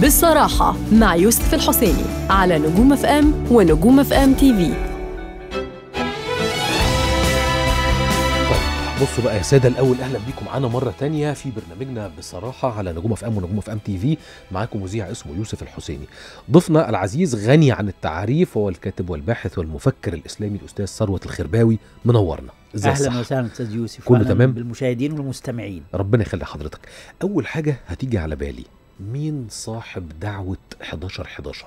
بالصراحة مع يوسف الحسيني على نجوم اف ام ونجوم اف ام تي في بصوا بقى يا ساده الاول اهلا بيكم معانا مره تانية في برنامجنا بصراحه على نجوم اف ام ونجوم اف ام تي في معاكم مذيع اسمه يوسف الحسيني ضيفنا العزيز غني عن التعريف هو الكاتب والباحث والمفكر الاسلامي الاستاذ ثروت الخرباوي منورنا اهلا وسهلا استاذ يوسف كله تمام بالمشاهدين والمستمعين ربنا يخلي حضرتك اول حاجه هتيجي على بالي مين صاحب دعوة 11 11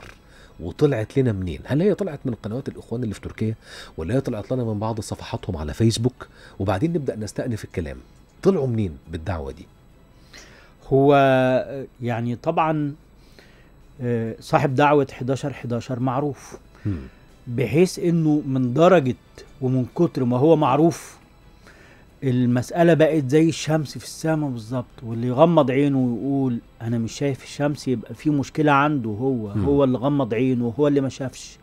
وطلعت لنا منين هل هي طلعت من قنوات الإخوان اللي في تركيا ولا هي طلعت لنا من بعض صفحاتهم على فيسبوك وبعدين نبدأ نستأنف الكلام طلعوا منين بالدعوة دي هو يعني طبعا آه، صاحب دعوة 11 11 معروف بحيث انه من درجة ومن كتر ما هو معروف المسألة بقت زي الشمس في السماء بالظبط واللي يغمض عينه ويقول أنا مش شايف الشمس يبقى في مشكلة عنده هو م. هو اللي غمض عينه وهو اللي ما شافش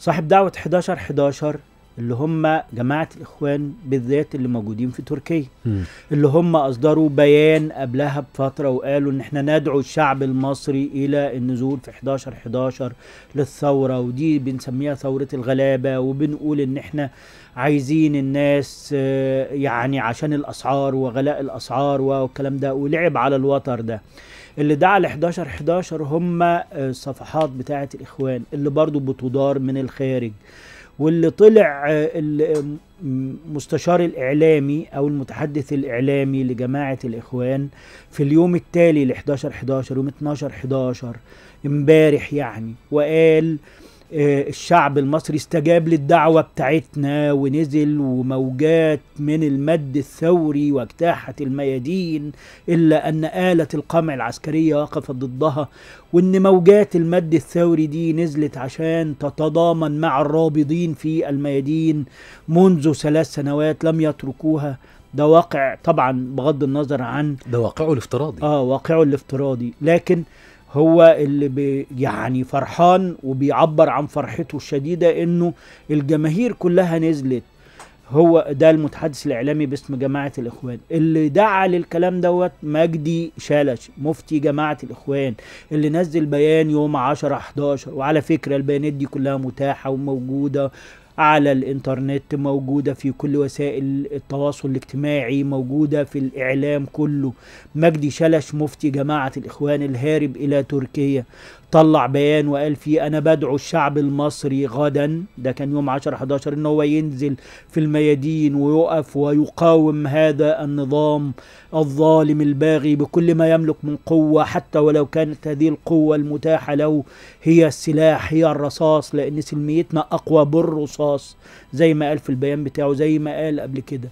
صاحب دعوة 11 11 اللي هم جماعة الإخوان بالذات اللي موجودين في تركيا م. اللي هم أصدروا بيان قبلها بفترة وقالوا إن إحنا ندعو الشعب المصري إلى النزول في 11 11 للثورة ودي بنسميها ثورة الغلابة وبنقول إن إحنا عايزين الناس آه، يعني عشان الاسعار وغلاء الاسعار والكلام ده ولعب على الوتر ده اللي دعا ل 11 11 هم آه، الصفحات بتاعه الاخوان اللي برضو بتدار من الخارج واللي طلع آه، المستشار الإعلامي أو المتحدث الإعلامي لجماعة الإخوان في اليوم التالي ل 11 11 يوم 12 11 امبارح يعني وقال آه، الشعب المصري استجاب للدعوة بتاعتنا ونزل وموجات من المد الثوري واجتاحت الميادين إلا أن آلة القمع العسكرية وقفت ضدها وإن موجات المد الثوري دي نزلت عشان تتضامن مع الرابضين في الميادين منذ ثلاث سنوات لم يتركوها ده واقع طبعا بغض النظر عن ده واقعه الافتراضي اه واقعه الافتراضي لكن هو اللي بي يعني فرحان وبيعبر عن فرحته الشديدة انه الجماهير كلها نزلت هو ده المتحدث الاعلامي باسم جماعه الاخوان اللي دعا للكلام دوت مجدي شالش مفتي جماعه الاخوان اللي نزل بيان يوم 10 11 وعلى فكره البيانات دي كلها متاحه وموجوده على الانترنت موجودة في كل وسائل التواصل الاجتماعي موجودة في الإعلام كله مجدي شلش مفتي جماعة الإخوان الهارب إلى تركيا طلع بيان وقال فيه انا بدعو الشعب المصري غدا ده كان يوم 10 11 ان هو ينزل في الميادين ويقف ويقاوم هذا النظام الظالم الباغي بكل ما يملك من قوه حتى ولو كانت هذه القوه المتاحه له هي السلاح هي الرصاص لان سلميتنا اقوى بالرصاص زي ما قال في البيان بتاعه زي ما قال قبل كده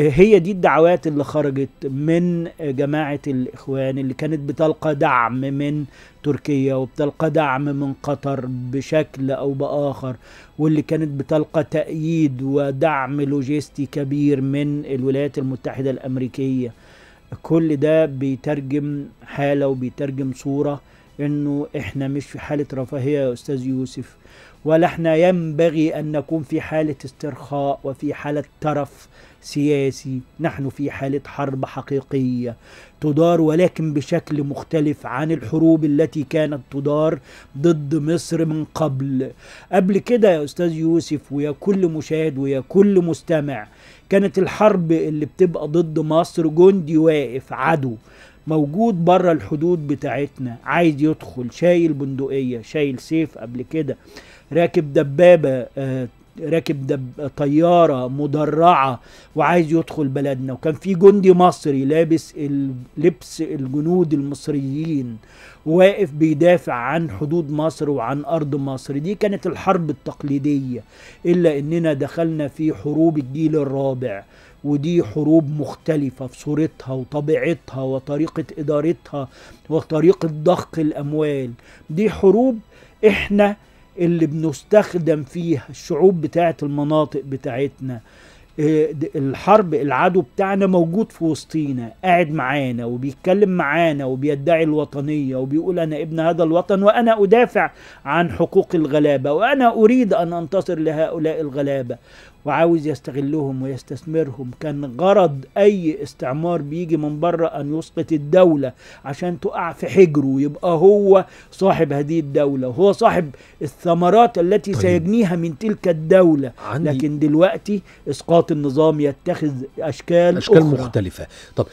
هي دي الدعوات اللي خرجت من جماعة الإخوان اللي كانت بتلقى دعم من تركيا وبتلقى دعم من قطر بشكل أو بآخر واللي كانت بتلقى تأييد ودعم لوجستي كبير من الولايات المتحدة الأمريكية كل ده بيترجم حالة وبيترجم صورة انه احنا مش في حالة رفاهية يا استاذ يوسف ولا احنا ينبغي ان نكون في حالة استرخاء وفي حالة ترف سياسي نحن في حالة حرب حقيقية تدار ولكن بشكل مختلف عن الحروب التي كانت تدار ضد مصر من قبل قبل كده يا أستاذ يوسف ويا كل مشاهد ويا كل مستمع كانت الحرب اللي بتبقى ضد مصر جندي واقف عدو موجود بره الحدود بتاعتنا عايز يدخل شايل بندقية شايل سيف قبل كده راكب دبابة آه، راكب دب طياره مدرعه وعايز يدخل بلدنا وكان في جندي مصري لابس لبس الجنود المصريين واقف بيدافع عن حدود مصر وعن ارض مصر دي كانت الحرب التقليديه الا اننا دخلنا في حروب الجيل الرابع ودي حروب مختلفة في صورتها وطبيعتها وطريقة إدارتها وطريقة ضخ الأموال دي حروب إحنا اللي بنستخدم فيها الشعوب بتاعه المناطق بتاعتنا آه، الحرب العدو بتاعنا موجود في وسطينا قاعد معانا وبيتكلم معانا وبيدعي الوطنية وبيقول أنا ابن هذا الوطن وأنا أدافع عن حقوق الغلابة وأنا أريد أن أنتصر لهؤلاء الغلابة وعاوز يستغلهم ويستثمرهم كان غرض أي استعمار بيجي من بره أن يسقط الدولة عشان تقع في حجره ويبقى هو صاحب هذه الدولة وهو صاحب الثمرات التي طيب. سيجنيها من تلك الدولة لكن دلوقتي إسقاط النظام يتخذ أشكال أشكال أخرى. مختلفة طب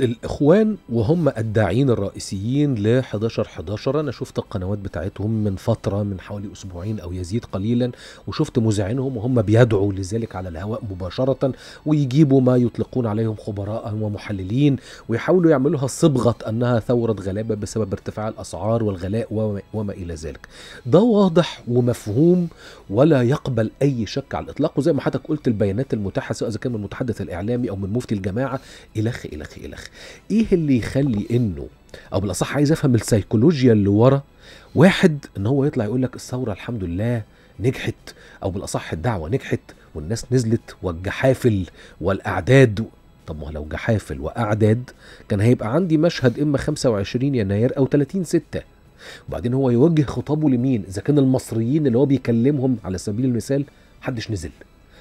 الاخوان وهم الداعين الرئيسيين ل 11 11 انا شفت القنوات بتاعتهم من فتره من حوالي اسبوعين او يزيد قليلا وشفت مذيعينهم وهم بيدعوا لذلك على الهواء مباشره ويجيبوا ما يطلقون عليهم خبراء ومحللين ويحاولوا يعملوها صبغه انها ثوره غلابه بسبب ارتفاع الاسعار والغلاء وما, الى ذلك ده واضح ومفهوم ولا يقبل اي شك على الاطلاق وزي ما حضرتك قلت البيانات المتاحه سواء اذا كان من المتحدث الاعلامي او من مفتي الجماعه الخ الخ الخ الخ ايه اللي يخلي انه او بالاصح عايز افهم السيكولوجيا اللي ورا واحد ان هو يطلع يقول لك الثوره الحمد لله نجحت او بالاصح الدعوه نجحت والناس نزلت والجحافل والاعداد طب ما لو جحافل واعداد كان هيبقى عندي مشهد اما 25 يناير او 30 6 وبعدين هو يوجه خطابه لمين اذا كان المصريين اللي هو بيكلمهم على سبيل المثال حدش نزل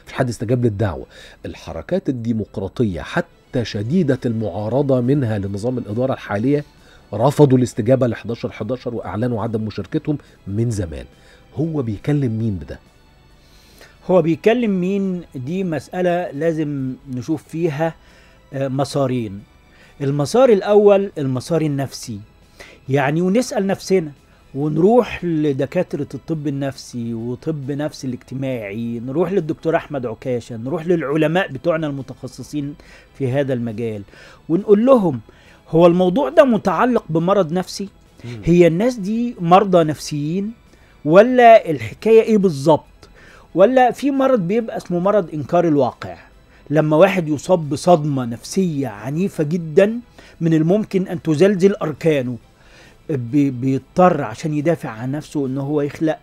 مفيش حد استجاب للدعوه الحركات الديمقراطيه حتى شديدة المعارضة منها لنظام الإدارة الحالية رفضوا الاستجابة ل 11 11 وأعلنوا عدم مشاركتهم من زمان هو بيكلم مين بده؟ هو بيكلم مين دي مسألة لازم نشوف فيها آه، مسارين المسار الأول المسار النفسي يعني ونسأل نفسنا ونروح لدكاترة الطب النفسي وطب نفس الاجتماعي نروح للدكتور أحمد عكاشة نروح للعلماء بتوعنا المتخصصين في هذا المجال ونقول لهم هو الموضوع ده متعلق بمرض نفسي هي الناس دي مرضى نفسيين ولا الحكاية ايه بالظبط ولا في مرض بيبقى اسمه مرض انكار الواقع لما واحد يصاب بصدمة نفسية عنيفة جدا من الممكن أن تزلزل أركانه بيضطر عشان يدافع عن نفسه ان هو يخلق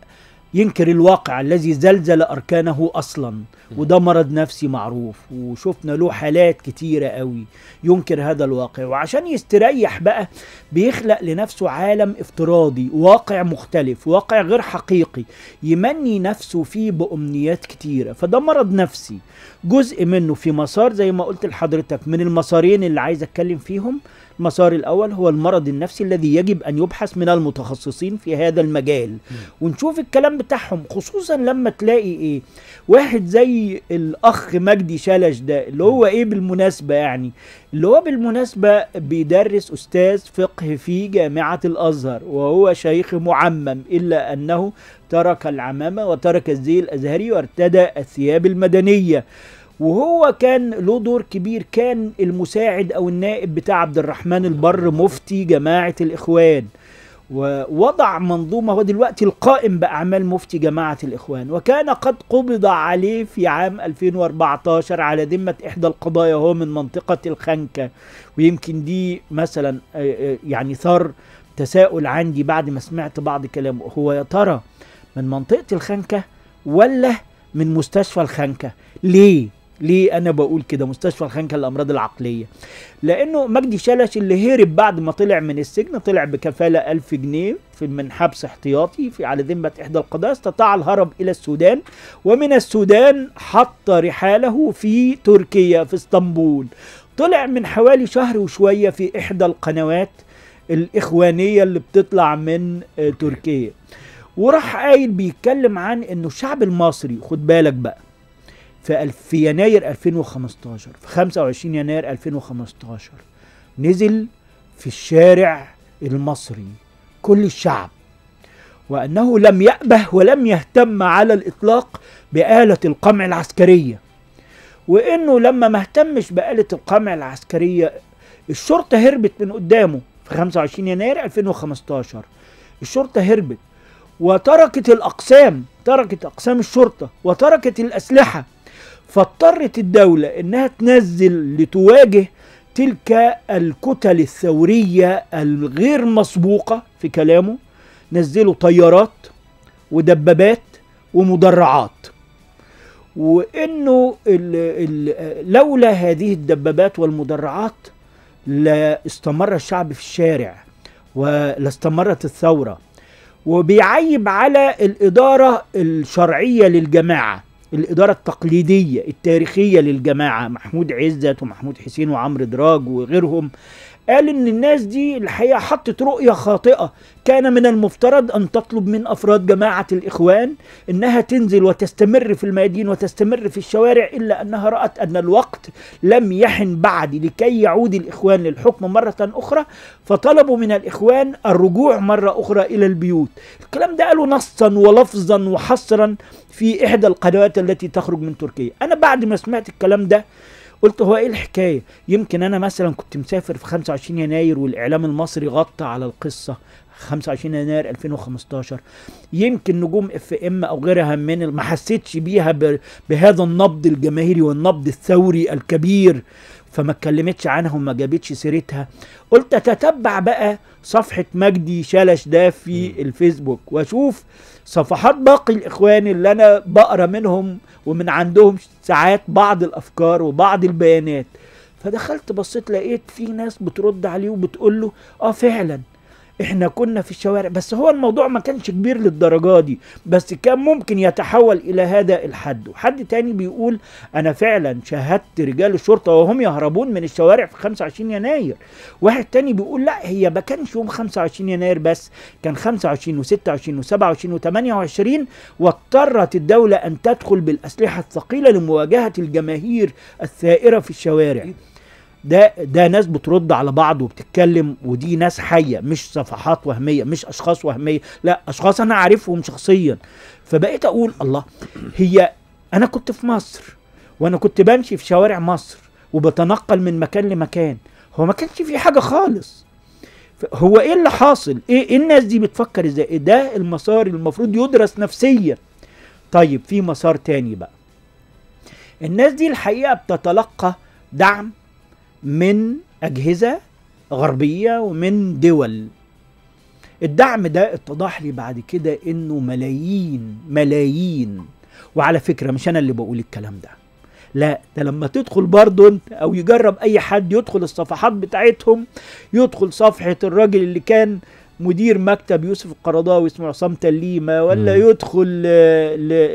ينكر الواقع الذي زلزل اركانه اصلا وده مرض نفسي معروف وشفنا له حالات كتيره قوي ينكر هذا الواقع وعشان يستريح بقى بيخلق لنفسه عالم افتراضي واقع مختلف واقع غير حقيقي يمني نفسه فيه بامنيات كتيره فده مرض نفسي جزء منه في مسار زي ما قلت لحضرتك من المسارين اللي عايز اتكلم فيهم المسار الأول هو المرض النفسي الذي يجب أن يبحث من المتخصصين في هذا المجال م. ونشوف الكلام بتاعهم خصوصا لما تلاقي إيه واحد زي الأخ مجدي شلش ده اللي هو إيه بالمناسبة يعني اللي هو بالمناسبة بيدرس أستاذ فقه في جامعة الأزهر وهو شيخ معمم إلا أنه ترك العمامة وترك الزي الأزهري وارتدى الثياب المدنية وهو كان له دور كبير كان المساعد او النائب بتاع عبد الرحمن البر مفتي جماعه الاخوان ووضع منظومه هو دلوقتي القائم باعمال مفتي جماعه الاخوان وكان قد قبض عليه في عام 2014 على ذمه احدى القضايا هو من منطقه الخنكه ويمكن دي مثلا آه، آه، يعني ثار تساؤل عندي بعد ما سمعت بعض كلامه هو يا ترى من منطقه الخنكه ولا من مستشفى الخنكه ليه ليه انا بقول كده مستشفى الخنكه للامراض العقليه لانه مجدي شلش اللي هرب بعد ما طلع من السجن طلع بكفاله 1000 جنيه في من حبس احتياطي في على ذمه احدى القضايا استطاع الهرب الى السودان ومن السودان حط رحاله في تركيا في اسطنبول طلع من حوالي شهر وشويه في احدى القنوات الاخوانيه اللي بتطلع من آه، تركيا وراح قايل بيتكلم عن انه الشعب المصري خد بالك بقى في, في يناير 2015 في 25 يناير 2015 نزل في الشارع المصري كل الشعب وأنه لم يأبه ولم يهتم على الإطلاق بآلة القمع العسكرية وإنه لما ما اهتمش بآلة القمع العسكرية الشرطة هربت من قدامه في 25 يناير 2015 الشرطة هربت وتركت الأقسام تركت أقسام الشرطة وتركت الأسلحة فاضطرت الدولة انها تنزل لتواجه تلك الكتل الثورية الغير مسبوقة في كلامه نزلوا طيارات ودبابات ومدرعات وانه لولا هذه الدبابات والمدرعات لا استمر الشعب في الشارع ولا استمرت الثورة وبيعيب على الإدارة الشرعية للجماعة الإدارة التقليدية التاريخية للجماعة محمود عزت ومحمود حسين وعمرو دراج وغيرهم قال ان الناس دي الحقيقه حطت رؤيه خاطئه كان من المفترض ان تطلب من افراد جماعه الاخوان انها تنزل وتستمر في الميادين وتستمر في الشوارع الا انها رات ان الوقت لم يحن بعد لكي يعود الاخوان للحكم مره اخرى فطلبوا من الاخوان الرجوع مره اخرى الى البيوت الكلام ده قالوا نصا ولفظا وحصرا في احدى القنوات التي تخرج من تركيا انا بعد ما سمعت الكلام ده قلت هو ايه الحكايه يمكن انا مثلا كنت مسافر في 25 يناير والاعلام المصري غطى على القصه 25 يناير 2015 يمكن نجوم اف ام او غيرها من ما حسيتش بيها بهذا النبض الجماهيري والنبض الثوري الكبير فما اتكلمتش عنها وما جابتش سيرتها قلت اتتبع بقى صفحه مجدي شلش ده في الفيسبوك واشوف صفحات باقي الاخوان اللي انا بقرا منهم ومن عندهم ساعات بعض الافكار وبعض البيانات فدخلت بصيت لقيت في ناس بترد عليه وبتقول له اه فعلا احنا كنا في الشوارع بس هو الموضوع ما كانش كبير للدرجة دي بس كان ممكن يتحول إلى هذا الحد وحد تاني بيقول أنا فعلا شاهدت رجال الشرطة وهم يهربون من الشوارع في 25 يناير واحد تاني بيقول لا هي ما كانش يوم 25 يناير بس كان 25 و26 و27 و28 واضطرت الدولة أن تدخل بالأسلحة الثقيلة لمواجهة الجماهير الثائرة في الشوارع ده ده ناس بترد على بعض وبتتكلم ودي ناس حيه مش صفحات وهميه مش اشخاص وهميه لا اشخاص انا عارفهم شخصيا فبقيت اقول الله هي انا كنت في مصر وانا كنت بمشي في شوارع مصر وبتنقل من مكان لمكان هو ما كانش في حاجه خالص هو ايه اللي حاصل ايه, إيه الناس دي بتفكر ازاي إيه ده المسار المفروض يدرس نفسيا طيب في مسار تاني بقى الناس دي الحقيقه بتتلقى دعم من أجهزة غربية ومن دول الدعم ده اتضح لي بعد كده انه ملايين ملايين وعلى فكرة مش انا اللي بقول الكلام ده لا ده لما تدخل برضه انت او يجرب اي حد يدخل الصفحات بتاعتهم يدخل صفحة الراجل اللي كان مدير مكتب يوسف القرضاوي اسمه عصام تليمة ولا م. يدخل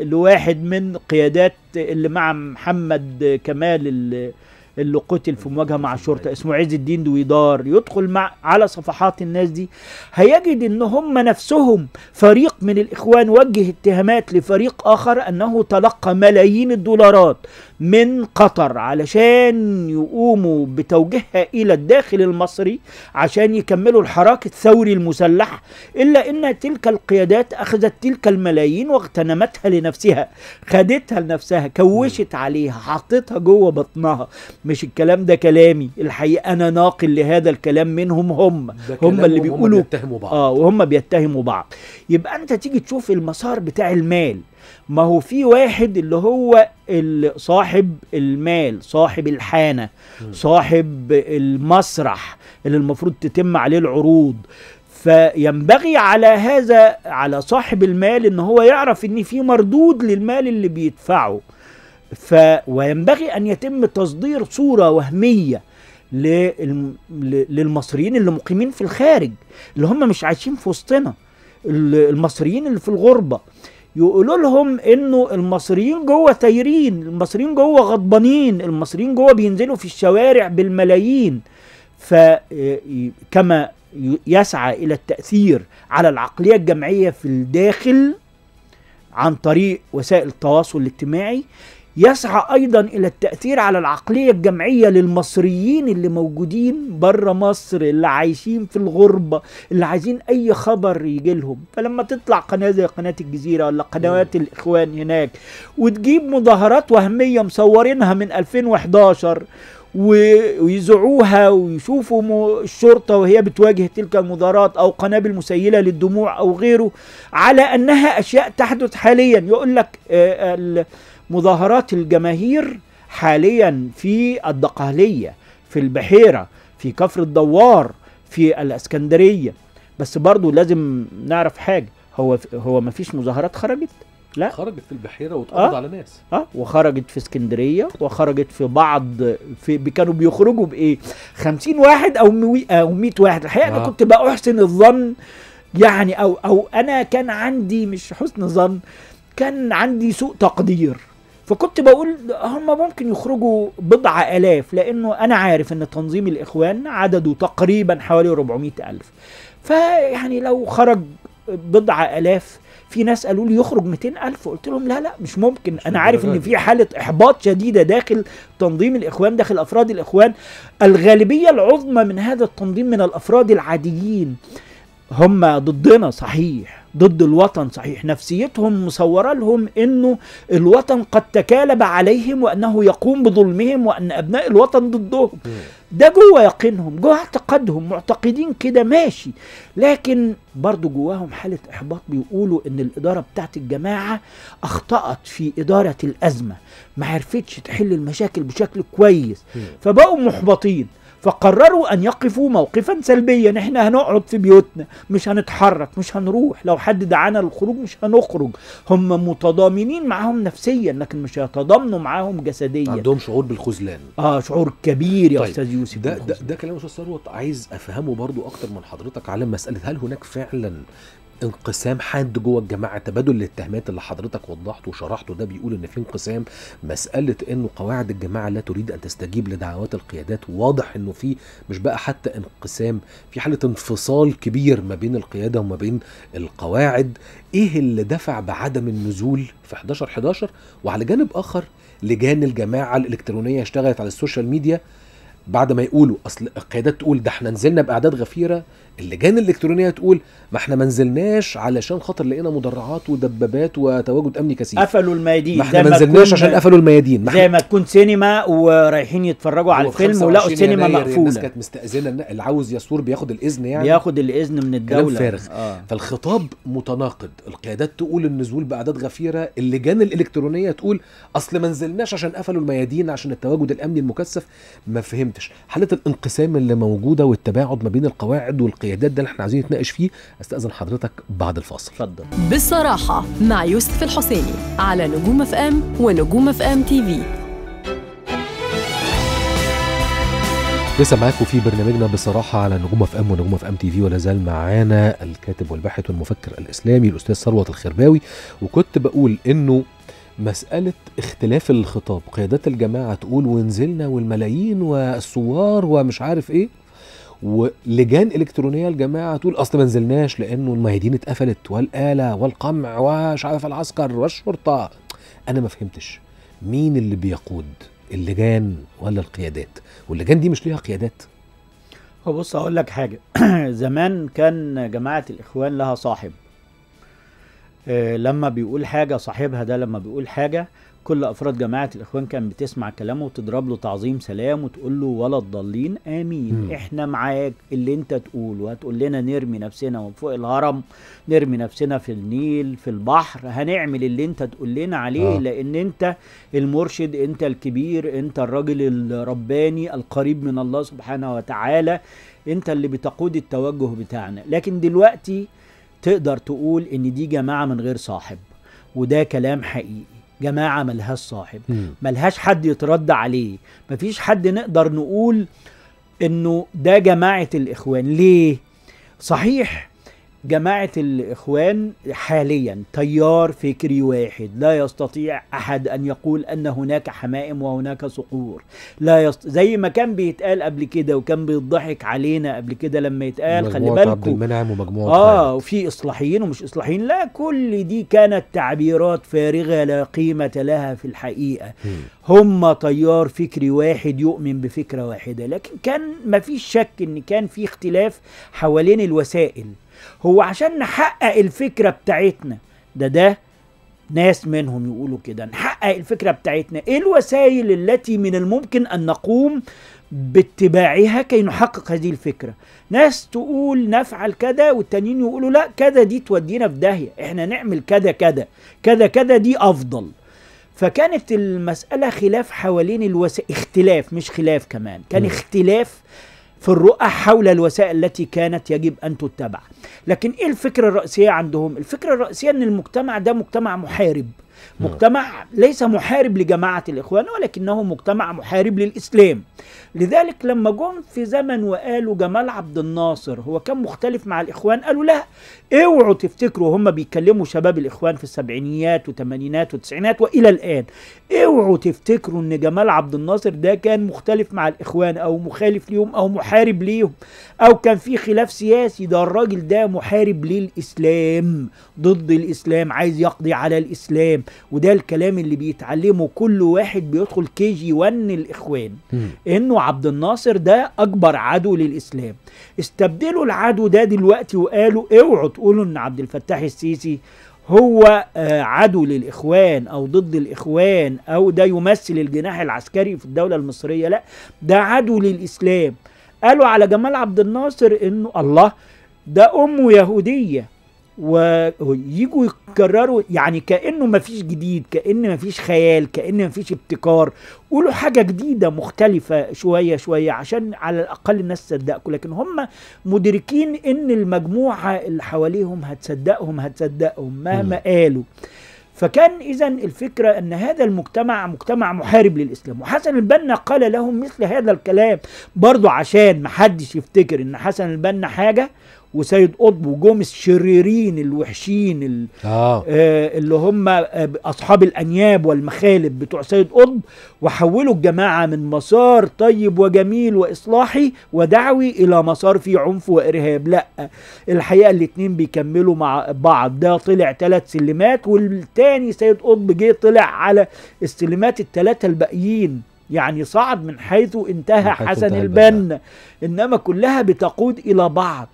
لواحد من قيادات اللي مع محمد كمال اللي اللي قتل في مواجهه مع الشرطه اسمه عز الدين دويدار يدخل مع على صفحات الناس دي هيجد ان هم نفسهم فريق من الاخوان وجه اتهامات لفريق اخر انه تلقى ملايين الدولارات من قطر علشان يقوموا بتوجيهها الى الداخل المصري عشان يكملوا الحراك الثوري المسلح الا ان تلك القيادات اخذت تلك الملايين واغتنمتها لنفسها خدتها لنفسها كوشت عليها حطتها جوه بطنها مش الكلام ده كلامي الحقيقه انا ناقل لهذا الكلام منهم هم هم اللي بيقولوا بيتهموا بعض اه وهم بيتهموا بعض يبقى انت تيجي تشوف المسار بتاع المال ما هو في واحد اللي هو صاحب المال صاحب الحانه صاحب المسرح اللي المفروض تتم عليه العروض فينبغي على هذا على صاحب المال ان هو يعرف ان في مردود للمال اللي بيدفعه ف وينبغي ان يتم تصدير صوره وهميه للمصريين اللي مقيمين في الخارج اللي هم مش عايشين في وسطنا المصريين اللي في الغربه يقولوا لهم انه المصريين جوه تايرين المصريين جوه غضبانين المصريين جوه بينزلوا في الشوارع بالملايين فكما يسعى الى التاثير على العقليه الجمعيه في الداخل عن طريق وسائل التواصل الاجتماعي يسعى أيضا إلى التأثير على العقلية الجمعية للمصريين اللي موجودين بره مصر اللي عايشين في الغربة اللي عايزين أي خبر يجي لهم فلما تطلع قناة زي قناة الجزيرة ولا قنوات الإخوان هناك وتجيب مظاهرات وهمية مصورينها من 2011 ويزعوها ويشوفوا الشرطه وهي بتواجه تلك المظاهرات او قنابل مسيله للدموع او غيره على انها اشياء تحدث حاليا يقول لك آه، مظاهرات الجماهير حاليا في الدقهلية في البحيرة في كفر الدوار في الاسكندرية بس برضو لازم نعرف حاجة هو هو ما فيش مظاهرات خرجت لا خرجت في البحيره آه. واتقبض آه؟ على ناس اه وخرجت في اسكندريه وخرجت في بعض في كانوا بيخرجوا بايه 50 واحد او مية او 100 واحد الحقيقه آه. انا كنت بقى احسن الظن يعني او او انا كان عندي مش حسن ظن كان عندي سوء تقدير فكنت بقول هم ممكن يخرجوا بضع آلاف لأنه أنا عارف أن تنظيم الإخوان عدده تقريبا حوالي 400 ألف فيعني لو خرج بضع آلاف في ناس قالوا لي يخرج 200 ألف قلت لهم لا لا مش ممكن مش أنا عارف إن في حالة إحباط شديدة داخل تنظيم الإخوان داخل أفراد الإخوان الغالبية العظمى من هذا التنظيم من الأفراد العاديين هم ضدنا صحيح ضد الوطن صحيح نفسيتهم مصورة لهم أنه الوطن قد تكالب عليهم وأنه يقوم بظلمهم وأن أبناء الوطن ضدهم ده جوه يقينهم جوه اعتقادهم معتقدين كده ماشي لكن برضو جواهم حالة إحباط بيقولوا إن الإدارة بتاعت الجماعة أخطأت في إدارة الأزمة ما عرفتش تحل المشاكل بشكل كويس فبقوا محبطين فقرروا أن يقفوا موقفا سلبيا احنا هنقعد في بيوتنا مش هنتحرك مش هنروح لو حد دعانا للخروج مش هنخرج هم متضامنين معاهم نفسيا لكن مش هيتضامنوا معاهم جسديا عندهم شعور بالخذلان اه شعور كبير يا طيب. استاذ يوسف ده, ده, ده كلام استاذ ثروت عايز افهمه برضو اكتر من حضرتك على مساله هل هناك فعلا انقسام حاد جوه الجماعه تبادل الاتهامات اللي حضرتك وضحته وشرحته ده بيقول ان في انقسام مساله انه قواعد الجماعه لا تريد ان تستجيب لدعوات القيادات واضح انه في مش بقى حتى انقسام في حاله انفصال كبير ما بين القياده وما بين القواعد ايه اللي دفع بعدم النزول في 11 11 وعلى جانب اخر لجان الجماعه الالكترونيه اشتغلت على السوشيال ميديا بعد ما يقولوا اصل القيادات تقول ده احنا نزلنا باعداد غفيره اللجان الالكترونيه تقول ما احنا ما نزلناش علشان خاطر لقينا مدرعات ودبابات وتواجد امني كثيف قفلوا الميادين ما احنا ما نزلناش عشان قفلوا الميادين زي ما تكون سينما ورايحين يتفرجوا على الفيلم ولقوا السينما مقفوله الناس كانت مستاذنه اللي عاوز يصور بياخد الاذن يعني بياخد الاذن من الدوله فارغ آه. فالخطاب متناقض القيادات تقول النزول باعداد غفيره اللجان الالكترونيه تقول اصل ما نزلناش عشان قفلوا الميادين عشان التواجد الامني المكثف ما فهمت اتناقشتش حاله الانقسام اللي موجوده والتباعد ما بين القواعد والقيادات ده اللي احنا عايزين نتناقش فيه استاذن حضرتك بعد الفاصل اتفضل بصراحة مع يوسف الحسيني على نجوم اف ام ونجوم اف ام تي في لسه معاكم في برنامجنا بصراحة على نجوم اف ام ونجوم اف ام تي في ولا زال معانا الكاتب والباحث والمفكر الاسلامي الاستاذ ثروت الخرباوي وكنت بقول انه مسألة اختلاف الخطاب قيادات الجماعة تقول ونزلنا والملايين والثوار ومش عارف ايه ولجان الكترونيه الجماعه تقول اصل ما نزلناش لانه الميادين اتقفلت والاله والقمع ومش عارف العسكر والشرطه انا ما فهمتش مين اللي بيقود اللجان ولا القيادات واللجان دي مش ليها قيادات هو بص هقول لك حاجه زمان كان جماعه الاخوان لها صاحب آه، لما بيقول حاجة صاحبها ده لما بيقول حاجة كل أفراد جماعة الإخوان كان بتسمع كلامه وتضرب له تعظيم سلام وتقول له ولا الضالين آمين م. إحنا معاك اللي أنت تقوله هتقول لنا نرمي نفسنا من فوق الهرم نرمي نفسنا في النيل في البحر هنعمل اللي أنت تقول لنا عليه آه. لأن أنت المرشد أنت الكبير أنت الراجل الرباني القريب من الله سبحانه وتعالى أنت اللي بتقود التوجه بتاعنا لكن دلوقتي تقدر تقول ان دي جماعه من غير صاحب وده كلام حقيقي جماعه ملهاش صاحب ملهاش حد يترد عليه مفيش حد نقدر نقول انه ده جماعه الاخوان ليه صحيح جماعة الإخوان حاليا تيار فكري واحد لا يستطيع أحد أن يقول أن هناك حمائم وهناك صقور لا يست... زي ما كان بيتقال قبل كده وكان بيضحك علينا قبل كده لما يتقال خلي بالكم عبد المنعم ومجموعة آه وفي إصلاحيين ومش إصلاحيين لا كل دي كانت تعبيرات فارغة لا قيمة لها في الحقيقة هم تيار فكري واحد يؤمن بفكرة واحدة لكن كان ما فيش شك أن كان في اختلاف حوالين الوسائل هو عشان نحقق الفكرة بتاعتنا ده ده ناس منهم يقولوا كده نحقق الفكرة بتاعتنا ايه الوسائل التي من الممكن ان نقوم باتباعها كي نحقق هذه الفكرة ناس تقول نفعل كذا والتانيين يقولوا لا كذا دي تودينا في داهية احنا نعمل كذا كذا كذا كذا دي افضل فكانت المسألة خلاف حوالين الوسائل اختلاف مش خلاف كمان كان اختلاف في الرؤى حول الوسائل التي كانت يجب أن تتبع لكن إيه الفكرة الرئيسية عندهم؟ الفكرة الرئيسية أن المجتمع ده مجتمع محارب مجتمع ليس محارب لجماعة الإخوان ولكنه مجتمع محارب للإسلام لذلك لما جم في زمن وقالوا جمال عبد الناصر هو كان مختلف مع الإخوان قالوا لا اوعوا تفتكروا هم بيكلموا شباب الإخوان في السبعينيات وثمانينات وتسعينات وإلى الآن اوعوا تفتكروا أن جمال عبد الناصر ده كان مختلف مع الإخوان أو مخالف ليهم أو محارب ليهم أو كان في خلاف سياسي ده الراجل ده محارب للإسلام ضد الإسلام عايز يقضي على الإسلام وده الكلام اللي بيتعلمه كل واحد بيدخل كي جي 1 الاخوان انه عبد الناصر ده اكبر عدو للاسلام استبدلوا العدو ده دلوقتي وقالوا اوعوا تقولوا ان عبد الفتاح السيسي هو آه، عدو للاخوان او ضد الاخوان او ده يمثل الجناح العسكري في الدوله المصريه لا ده عدو للاسلام قالوا على جمال عبد الناصر انه الله ده امه يهوديه ويجوا يكرروا يعني كانه مفيش جديد كان مفيش خيال كان مفيش ابتكار قولوا حاجه جديده مختلفه شويه شويه عشان على الاقل الناس تصدقكم لكن هم مدركين ان المجموعه اللي حواليهم هتصدقهم هتصدقهم مهما قالوا فكان اذا الفكره ان هذا المجتمع مجتمع محارب للاسلام وحسن البنا قال لهم مثل هذا الكلام برضو عشان محدش يفتكر ان حسن البنا حاجه وسيد قطب وجم الشريرين الوحشين آه. آه اللي هم آه، اصحاب الانياب والمخالب بتوع سيد قطب وحولوا الجماعه من مسار طيب وجميل واصلاحي ودعوي الى مسار فيه عنف وارهاب لا الحقيقه الاثنين بيكملوا مع بعض ده طلع ثلاث سلمات والتاني سيد قطب جه طلع على السلمات الثلاثه الباقيين يعني صعد من حيث انتهى حسن البنا انما كلها بتقود الى بعض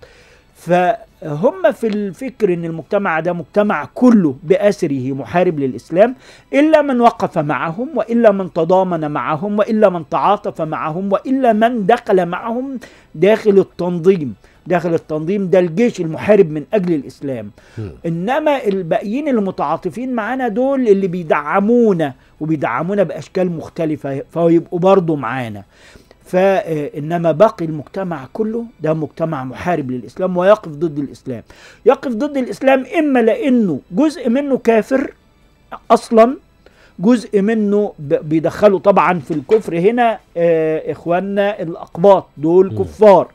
فهم في الفكر ان المجتمع ده مجتمع كله باسره محارب للاسلام الا من وقف معهم والا من تضامن معهم والا من تعاطف معهم والا من دخل معهم داخل التنظيم داخل التنظيم ده الجيش المحارب من اجل الاسلام م. انما الباقيين المتعاطفين معانا دول اللي بيدعمونا وبيدعمونا باشكال مختلفه فيبقوا برضه معانا فإنما باقي المجتمع كله ده مجتمع محارب للإسلام ويقف ضد الإسلام يقف ضد الإسلام إما لأنه جزء منه كافر أصلا جزء منه بيدخلوا طبعا في الكفر هنا آه، إخواننا الأقباط دول كفار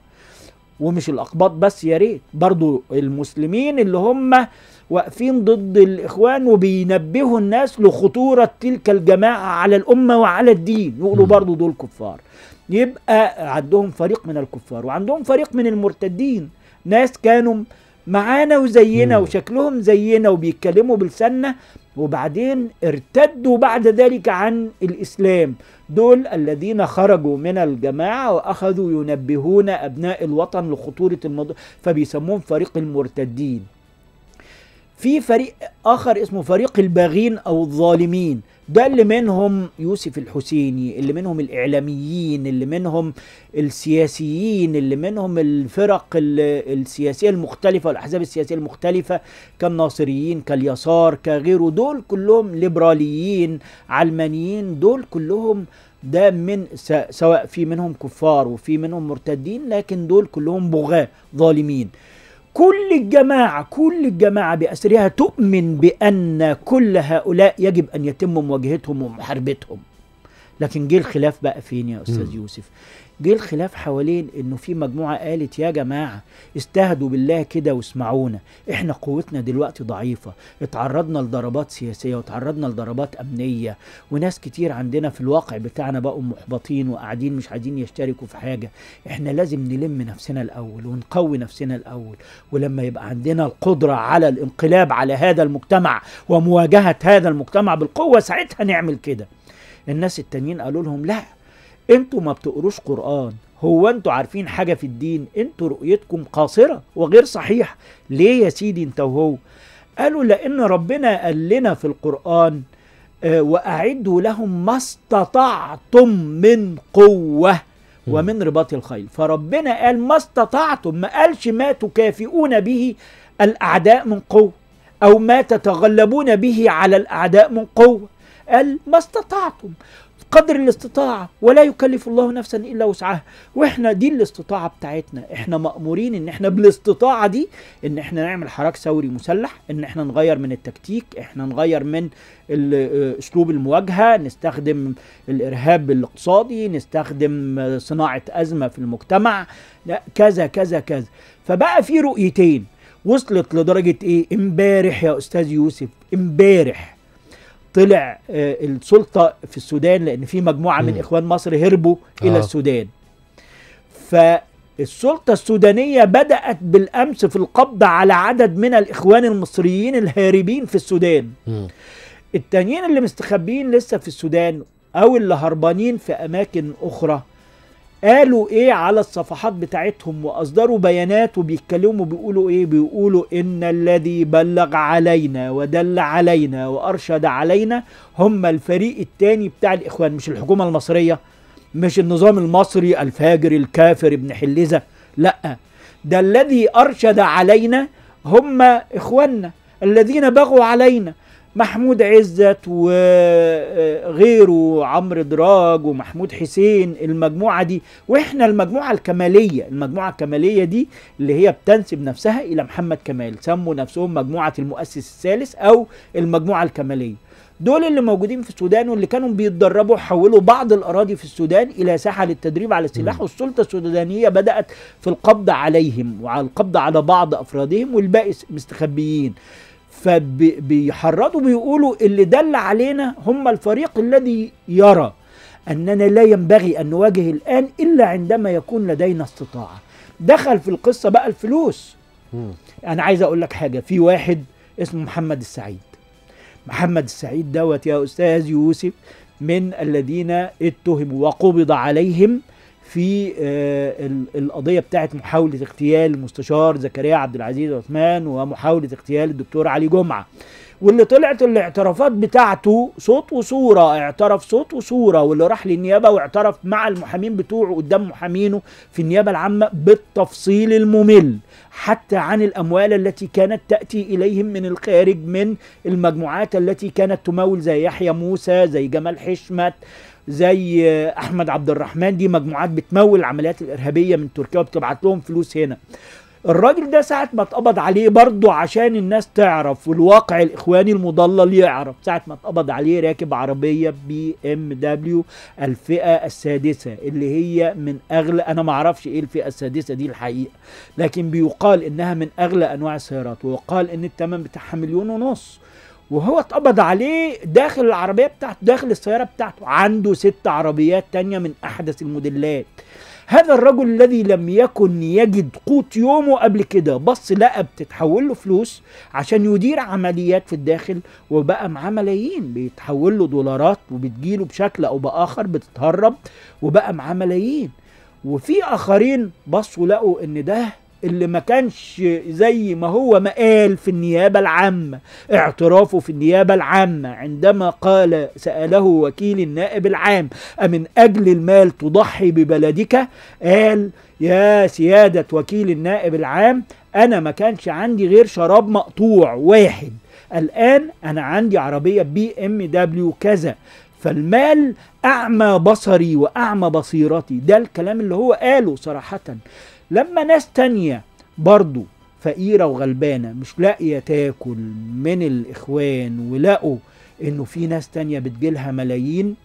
ومش الأقباط بس يا ريت برضو المسلمين اللي هم واقفين ضد الإخوان وبينبهوا الناس لخطورة تلك الجماعة على الأمة وعلى الدين يقولوا برضو دول كفار يبقى عندهم فريق من الكفار وعندهم فريق من المرتدين ناس كانوا معانا وزينا مم. وشكلهم زينا وبيتكلموا بلساننا وبعدين ارتدوا بعد ذلك عن الاسلام دول الذين خرجوا من الجماعه واخذوا ينبهون ابناء الوطن لخطوره الموضوع فبيسموهم فريق المرتدين في فريق اخر اسمه فريق الباغين او الظالمين ده اللي منهم يوسف الحسيني اللي منهم الإعلاميين اللي منهم السياسيين اللي منهم الفرق السياسية المختلفة والأحزاب السياسية المختلفة كالناصريين كاليسار كغيره دول كلهم ليبراليين علمانيين دول كلهم ده من سواء في منهم كفار وفي منهم مرتدين لكن دول كلهم بغاة ظالمين كل الجماعة كل الجماعة بأسرها تؤمن بأن كل هؤلاء يجب أن يتم مواجهتهم ومحاربتهم لكن جه الخلاف بقى فين يا أستاذ م. يوسف جه الخلاف حوالين انه في مجموعه قالت يا جماعه استهدوا بالله كده واسمعونا احنا قوتنا دلوقتي ضعيفه اتعرضنا لضربات سياسيه وتعرضنا لضربات امنيه وناس كتير عندنا في الواقع بتاعنا بقوا محبطين وقاعدين مش عايزين يشتركوا في حاجه احنا لازم نلم نفسنا الاول ونقوي نفسنا الاول ولما يبقى عندنا القدره على الانقلاب على هذا المجتمع ومواجهه هذا المجتمع بالقوه ساعتها نعمل كده الناس التانيين قالوا لهم لا انتوا ما بتقروش قرآن هو انتوا عارفين حاجة في الدين انتوا رؤيتكم قاصرة وغير صحيحة ليه يا سيدي انت وهو قالوا لأن ربنا قال لنا في القرآن آه، وأعدوا لهم ما استطعتم من قوة ومن رباط الخيل فربنا قال ما استطعتم ما قالش ما تكافئون به الأعداء من قوة أو ما تتغلبون به على الأعداء من قوة قال ما استطعتم قدر الاستطاعة ولا يكلف الله نفسا إلا وسعها وإحنا دي الاستطاعة بتاعتنا إحنا مأمورين إن إحنا بالاستطاعة دي إن إحنا نعمل حراك ثوري مسلح إن إحنا نغير من التكتيك إحنا نغير من آه، أسلوب المواجهة نستخدم الإرهاب الاقتصادي نستخدم صناعة أزمة في المجتمع كذا كذا كذا فبقى في رؤيتين وصلت لدرجة إيه امبارح يا أستاذ يوسف امبارح طلع آه، السلطه في السودان لان في مجموعه م. من اخوان مصر هربوا آه. الى السودان فالسلطه السودانيه بدات بالامس في القبض على عدد من الاخوان المصريين الهاربين في السودان التانيين اللي مستخبيين لسه في السودان او اللي هربانين في اماكن اخرى قالوا ايه على الصفحات بتاعتهم واصدروا بيانات وبيتكلموا بيقولوا ايه بيقولوا ان الذي بلغ علينا ودل علينا وارشد علينا هم الفريق الثاني بتاع الاخوان مش الحكومه المصريه مش النظام المصري الفاجر الكافر ابن حلزه لا ده الذي ارشد علينا هم اخواننا الذين بغوا علينا محمود عزت وغيره آه، عمرو دراج ومحمود حسين المجموعه دي واحنا المجموعه الكماليه المجموعه الكماليه دي اللي هي بتنسب نفسها الى محمد كمال سموا نفسهم مجموعه المؤسس الثالث او المجموعه الكماليه دول اللي موجودين في السودان واللي كانوا بيتدربوا حولوا بعض الاراضي في السودان الى ساحه للتدريب على السلاح والسلطه السودانيه بدات في القبض عليهم وعلى القبض على بعض افرادهم والباقي مستخبيين فبيحرضوا بيقولوا اللي دل علينا هم الفريق الذي يرى أننا لا ينبغي أن نواجه الآن إلا عندما يكون لدينا استطاعة دخل في القصة بقى الفلوس مم. أنا عايز أقول لك حاجة في واحد اسمه محمد السعيد محمد السعيد دوت يا أستاذ يوسف من الذين اتهموا وقبض عليهم في آه، القضية بتاعت محاولة اغتيال المستشار زكريا عبد العزيز عثمان ومحاولة اغتيال الدكتور علي جمعة واللي طلعت الاعترافات بتاعته صوت وصورة اعترف صوت وصورة واللي راح للنيابة واعترف مع المحامين بتوعه قدام محامينه في النيابة العامة بالتفصيل الممل حتى عن الأموال التي كانت تأتي إليهم من الخارج من المجموعات التي كانت تمول زي يحيى موسى زي جمال حشمت زي احمد عبد الرحمن دي مجموعات بتمول العمليات الارهابيه من تركيا وبتبعت لهم فلوس هنا الراجل ده ساعة ما اتقبض عليه برضه عشان الناس تعرف والواقع الإخواني المضلل يعرف ساعة ما اتقبض عليه راكب عربية بي ام دبليو الفئة السادسة اللي هي من أغلى أنا ما اعرفش إيه الفئة السادسة دي الحقيقة لكن بيقال إنها من أغلى أنواع السيارات ويقال إن الثمن بتاعها مليون ونص وهو اتقبض عليه داخل العربية بتاعته داخل السيارة بتاعته عنده ست عربيات تانية من أحدث الموديلات هذا الرجل الذي لم يكن يجد قوت يومه قبل كده بص لقى بتتحول له فلوس عشان يدير عمليات في الداخل وبقى معاه ملايين بيتحول له دولارات وبتجيله بشكل او باخر بتتهرب وبقى معاه ملايين وفي اخرين بصوا لقوا ان ده اللي ما كانش زي ما هو ما قال في النيابة العامة اعترافه في النيابة العامة عندما قال سأله وكيل النائب العام أمن أجل المال تضحي ببلدك قال يا سيادة وكيل النائب العام أنا ما كانش عندي غير شراب مقطوع واحد الآن أنا عندي عربية بي ام دبليو كذا فالمال أعمى بصري وأعمى بصيرتي ده الكلام اللي هو قاله صراحةً لما ناس تانية برضو فقيرة وغلبانة مش لاقية تاكل من الإخوان ولقوا إنه في ناس تانية بتجيلها ملايين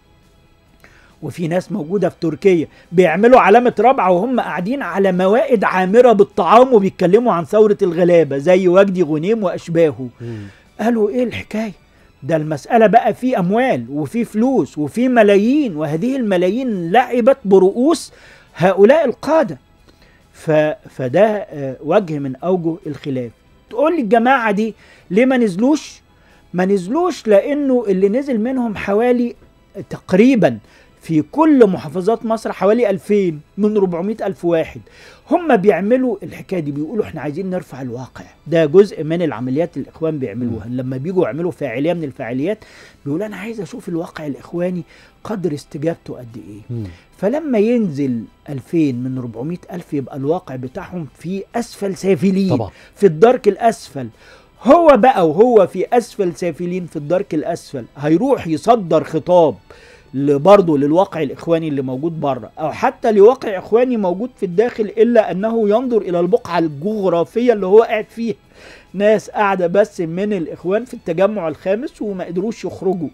وفي ناس موجودة في تركيا بيعملوا علامة رابعة وهم قاعدين على موائد عامرة بالطعام وبيتكلموا عن ثورة الغلابة زي وجدي غنيم وأشباهه قالوا إيه الحكاية ده المسألة بقى في أموال وفي فلوس وفي ملايين وهذه الملايين لعبت برؤوس هؤلاء القادة فده آه، وجه من اوجه الخلاف تقول لي الجماعه دي ليه ما نزلوش ما نزلوش لانه اللي نزل منهم حوالي تقريبا في كل محافظات مصر حوالي 2000 من 400 ألف واحد هم بيعملوا الحكاية دي بيقولوا احنا عايزين نرفع الواقع ده جزء من العمليات الإخوان بيعملوها لما بيجوا يعملوا فاعلية من الفاعليات بيقول أنا عايز أشوف الواقع الإخواني قدر استجابته قد إيه فلما ينزل 2000 من 400 ألف يبقى الواقع بتاعهم في أسفل سافلين طبعا. في الدرك الأسفل هو بقى وهو في أسفل سافلين في الدرك الأسفل هيروح يصدر خطاب برضه للواقع الإخواني اللي موجود بره أو حتى لواقع إخواني موجود في الداخل إلا أنه ينظر إلى البقعة الجغرافية اللي هو قاعد فيها ناس قاعدة بس من الإخوان في التجمع الخامس وما قدروش يخرجوا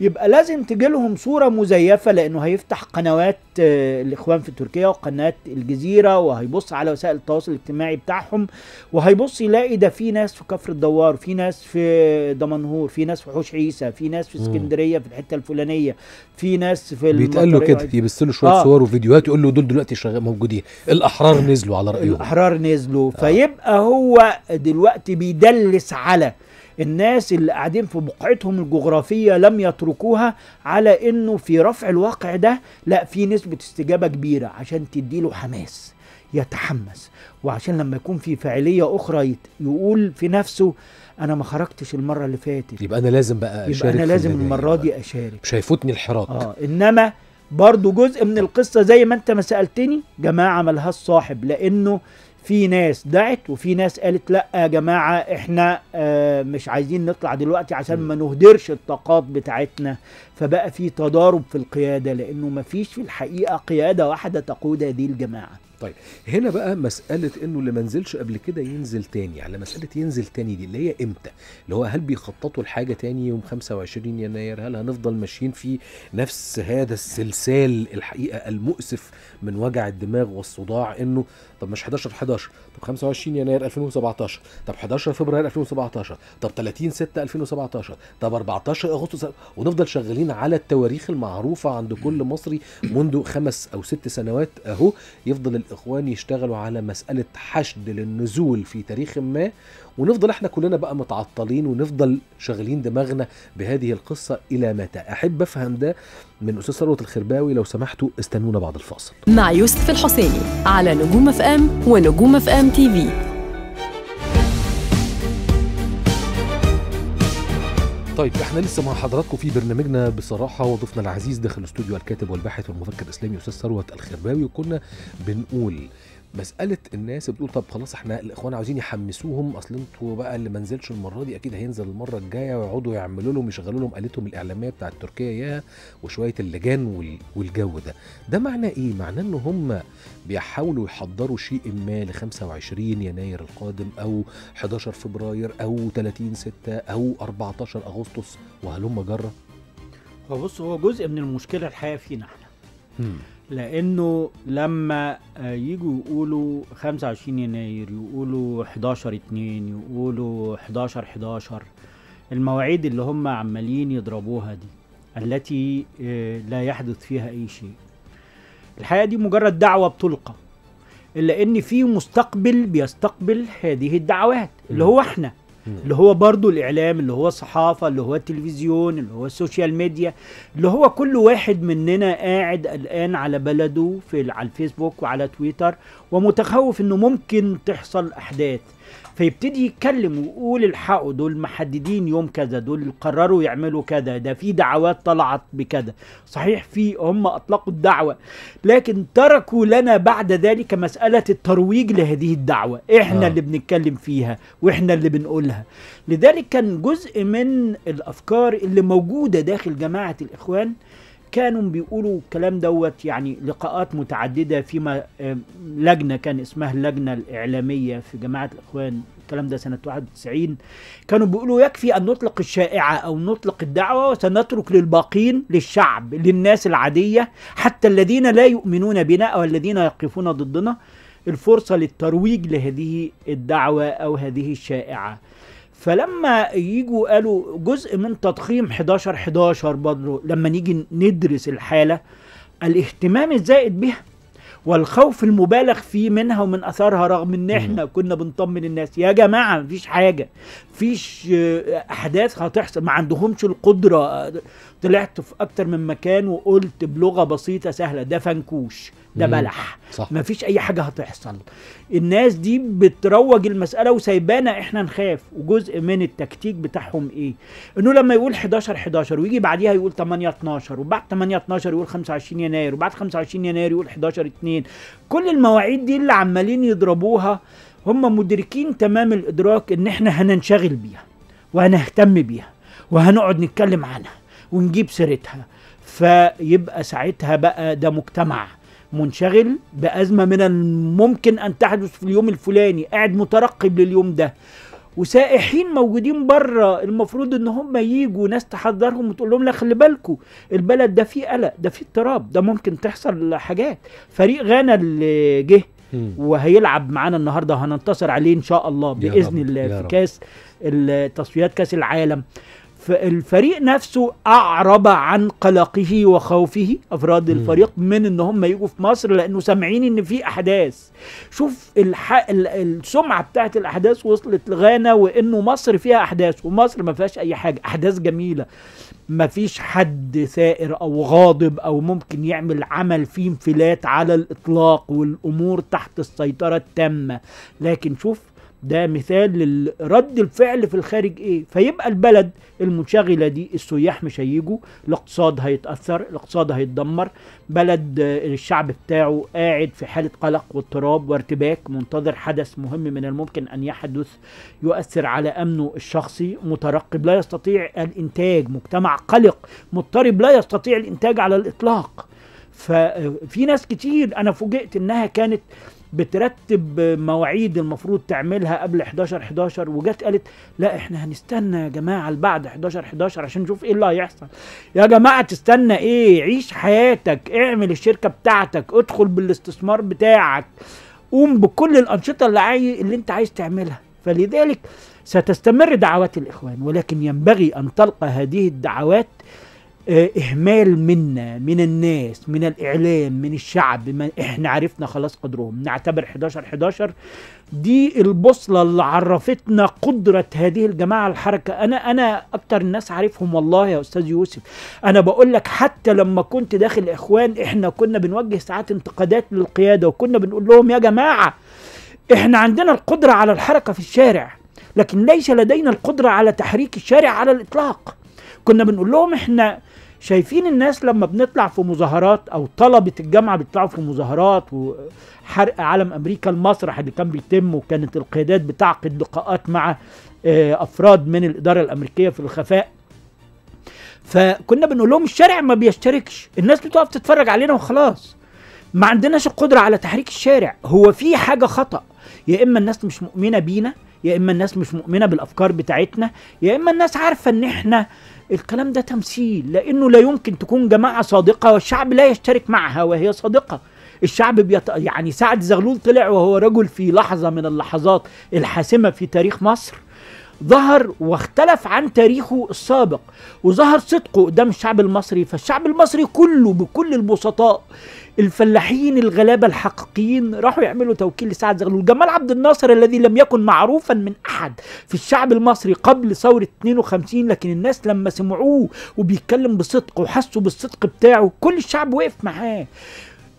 يبقى لازم تجي لهم صوره مزيفه لانه هيفتح قنوات آه، الاخوان في تركيا وقناه الجزيره وهيبص على وسائل التواصل الاجتماعي بتاعهم وهيبص يلاقي ده في ناس في كفر الدوار في ناس في دمنهور في ناس في حوش عيسى في ناس في اسكندريه في الحته الفلانيه في ناس في بيتقال له كده يبص له شويه آه. صور وفيديوهات يقول له دول دلوقتي شغال موجودين الاحرار نزلوا على رايهم الاحرار نزلوا آه. فيبقى هو دلوقتي بيدلس على الناس اللي قاعدين في بقعتهم الجغرافية لم يتركوها على انه في رفع الواقع ده لا في نسبة استجابة كبيرة عشان تديله حماس يتحمس وعشان لما يكون في فاعلية أخرى يقول في نفسه أنا ما خرجتش المرة اللي فاتت يبقى أنا لازم بقى اشارك يبقى أنا لازم المرة دي أشارك مش هيفوتني الحراك آه إنما برضو جزء من القصة زي ما أنت ما سألتني جماعة ملهاش صاحب لأنه في ناس دعت وفي ناس قالت لا يا جماعه احنا آه، مش عايزين نطلع دلوقتي عشان ما نهدرش الطاقات بتاعتنا فبقى في تضارب في القياده لانه ما فيش في الحقيقه قياده واحده تقود هذه الجماعه طيب هنا بقى مسألة انه اللي ما نزلش قبل كده ينزل تاني على مسألة ينزل تاني دي اللي هي امتى؟ اللي هو هل بيخططوا لحاجة تاني يوم 25 يناير؟ هل هنفضل ماشيين في نفس هذا السلسال الحقيقة المؤسف من وجع الدماغ والصداع انه طب مش 11 11 طب 25 يناير 2017 طب 11 فبراير 2017 طب 30 6 2017 طب 14 اغسطس ونفضل شغالين على التواريخ المعروفه عند كل مصري منذ خمس او ست سنوات اهو يفضل الاخوان يشتغلوا على مساله حشد للنزول في تاريخ ما ونفضل احنا كلنا بقى متعطلين ونفضل شغالين دماغنا بهذه القصة إلى متى أحب أفهم ده من أستاذ ثروت الخرباوي لو سمحتوا استنونا بعد الفاصل مع يوسف الحسيني على نجوم اف ام ونجوم اف ام تي في طيب احنا لسه مع حضراتكم في برنامجنا بصراحه وضيفنا العزيز داخل الاستوديو الكاتب والباحث والمفكر الاسلامي استاذ ثروت الخرباوي وكنا بنقول مساله الناس بتقول طب خلاص احنا الاخوان عاوزين يحمسوهم اصل انتوا بقى اللي ما نزلش المره دي اكيد هينزل المره الجايه ويقعدوا يعملوا لهم يشغلوا لهم قالتهم الاعلاميه بتاعت تركيا ياها وشويه اللجان والجو ده ده معناه ايه معناه ان هم بيحاولوا يحضروا شيء ما ل 25 يناير القادم او 11 فبراير او 30 6 او 14 اغسطس وهلم جره هو بص هو جزء من المشكله الحقيقه فينا احنا لانه لما آه، يجوا يقولوا 25 يناير يقولوا 11 2 يقولوا 11 11 المواعيد اللي هم عمالين يضربوها دي التي آه، لا يحدث فيها اي شيء الحقيقه دي مجرد دعوه بتلقى الا ان في مستقبل بيستقبل هذه الدعوات اللي هو احنا اللي هو برضو الإعلام اللي هو الصحافة اللي هو التلفزيون اللي هو السوشيال ميديا اللي هو كل واحد مننا قاعد الآن على بلده في على الفيسبوك وعلى تويتر ومتخوف إنه ممكن تحصل أحداث فيبتدي يتكلم ويقول الحقوا دول محددين يوم كذا دول قرروا يعملوا كذا ده في دعوات طلعت بكذا صحيح في هم اطلقوا الدعوه لكن تركوا لنا بعد ذلك مساله الترويج لهذه الدعوه احنا آه. اللي بنتكلم فيها واحنا اللي بنقولها لذلك كان جزء من الافكار اللي موجوده داخل جماعه الاخوان كانوا بيقولوا الكلام دوت يعني لقاءات متعددة فيما آه، لجنة كان اسمها اللجنة الإعلامية في جماعة الإخوان الكلام ده سنة 91 كانوا بيقولوا يكفي أن نطلق الشائعة أو نطلق الدعوة وسنترك للباقين للشعب للناس العادية حتى الذين لا يؤمنون بنا أو الذين يقفون ضدنا الفرصة للترويج لهذه الدعوة أو هذه الشائعة فلما يجوا قالوا جزء من تضخيم 11 11 برضه لما نيجي ندرس الحاله الاهتمام الزائد بها والخوف المبالغ فيه منها ومن اثارها رغم ان احنا كنا بنطمن الناس يا جماعه مفيش حاجه مفيش آه، احداث هتحصل ما عندهمش القدره آه، طلعت في اكتر من مكان وقلت بلغه بسيطه سهله ده فنكوش ده بلح صح. مفيش اي حاجه هتحصل الناس دي بتروج المساله وسايبانا احنا نخاف وجزء من التكتيك بتاعهم ايه انه لما يقول 11 11 ويجي بعديها يقول 8 12 وبعد 8 12 يقول 25 يناير وبعد 25 يناير يقول 11 2 كل المواعيد دي اللي عمالين يضربوها هم مدركين تمام الادراك ان احنا هننشغل بيها وهنهتم بيها وهنقعد نتكلم عنها ونجيب سيرتها فيبقى ساعتها بقى ده مجتمع منشغل بأزمة من الممكن أن تحدث في اليوم الفلاني قاعد مترقب لليوم ده وسائحين موجودين بره المفروض ان هم يجوا ناس تحذرهم وتقول لهم لا خلي بالكم البلد ده فيه قلق ده فيه اضطراب ده ممكن تحصل حاجات فريق غانا اللي جه وهيلعب معانا النهارده وهننتصر عليه ان شاء الله باذن الله في كاس تصفيات كاس العالم فالفريق نفسه أعرب عن قلقه وخوفه أفراد الفريق من إن هم يجوا في مصر لأنه سامعين إن في أحداث شوف الح... السمعة بتاعه الأحداث وصلت لغانا وإنه مصر فيها أحداث ومصر ما فيهاش أي حاجة أحداث جميلة ما فيش حد ثائر أو غاضب أو ممكن يعمل عمل فيه انفلات على الإطلاق والأمور تحت السيطرة التامة لكن شوف ده مثال للرد الفعل في الخارج ايه فيبقى البلد المنشغله دي السياح مش هيجوا الاقتصاد هيتاثر الاقتصاد هيتدمر بلد آه، الشعب بتاعه قاعد في حاله قلق واضطراب وارتباك منتظر حدث مهم من الممكن ان يحدث يؤثر على امنه الشخصي مترقب لا يستطيع الانتاج مجتمع قلق مضطرب لا يستطيع الانتاج على الاطلاق ففي آه، ناس كتير انا فوجئت انها كانت بترتب مواعيد المفروض تعملها قبل 11 11 وجت قالت لا احنا هنستنى يا جماعه لبعد 11 11 عشان نشوف ايه اللي هيحصل يا جماعه تستنى ايه عيش حياتك اعمل الشركه بتاعتك ادخل بالاستثمار بتاعك قوم بكل الانشطه اللي عاي... اللي انت عايز تعملها فلذلك ستستمر دعوات الاخوان ولكن ينبغي ان تلقى هذه الدعوات آه، اهمال منا من الناس من الاعلام من الشعب ما احنا عرفنا خلاص قدرهم نعتبر 11 11 دي البوصله اللي عرفتنا قدره هذه الجماعه الحركه انا انا اكتر الناس عارفهم والله يا استاذ يوسف انا بقول لك حتى لما كنت داخل اخوان احنا كنا بنوجه ساعات انتقادات للقياده وكنا بنقول لهم يا جماعه احنا عندنا القدره على الحركه في الشارع لكن ليس لدينا القدره على تحريك الشارع على الاطلاق كنا بنقول لهم احنا شايفين الناس لما بنطلع في مظاهرات او طلبه الجامعه بيطلعوا في مظاهرات وحرق علم امريكا المسرح اللي كان بيتم وكانت القيادات بتعقد لقاءات مع آه، افراد من الاداره الامريكيه في الخفاء فكنا بنقول لهم الشارع ما بيشتركش الناس بتقف تتفرج علينا وخلاص ما عندناش القدره على تحريك الشارع هو في حاجه خطا يا اما الناس مش مؤمنه بينا يا اما الناس مش مؤمنه بالافكار بتاعتنا يا اما الناس عارفه ان احنا آه الكلام ده تمثيل لانه لا يمكن تكون جماعه صادقه والشعب لا يشترك معها وهي صادقه الشعب بيط... يعني سعد زغلول طلع وهو رجل في لحظه من اللحظات الحاسمه في تاريخ مصر ظهر واختلف عن تاريخه السابق وظهر صدقه قدام الشعب المصري فالشعب المصري كله بكل البسطاء الفلاحين الغلابه الحقيقيين راحوا يعملوا توكيل لسعد زغلول جمال عبد الناصر الذي لم يكن معروفا من احد في الشعب المصري قبل ثوره 52 لكن الناس لما سمعوه وبيتكلم بصدق وحسوا بالصدق بتاعه كل الشعب وقف معاه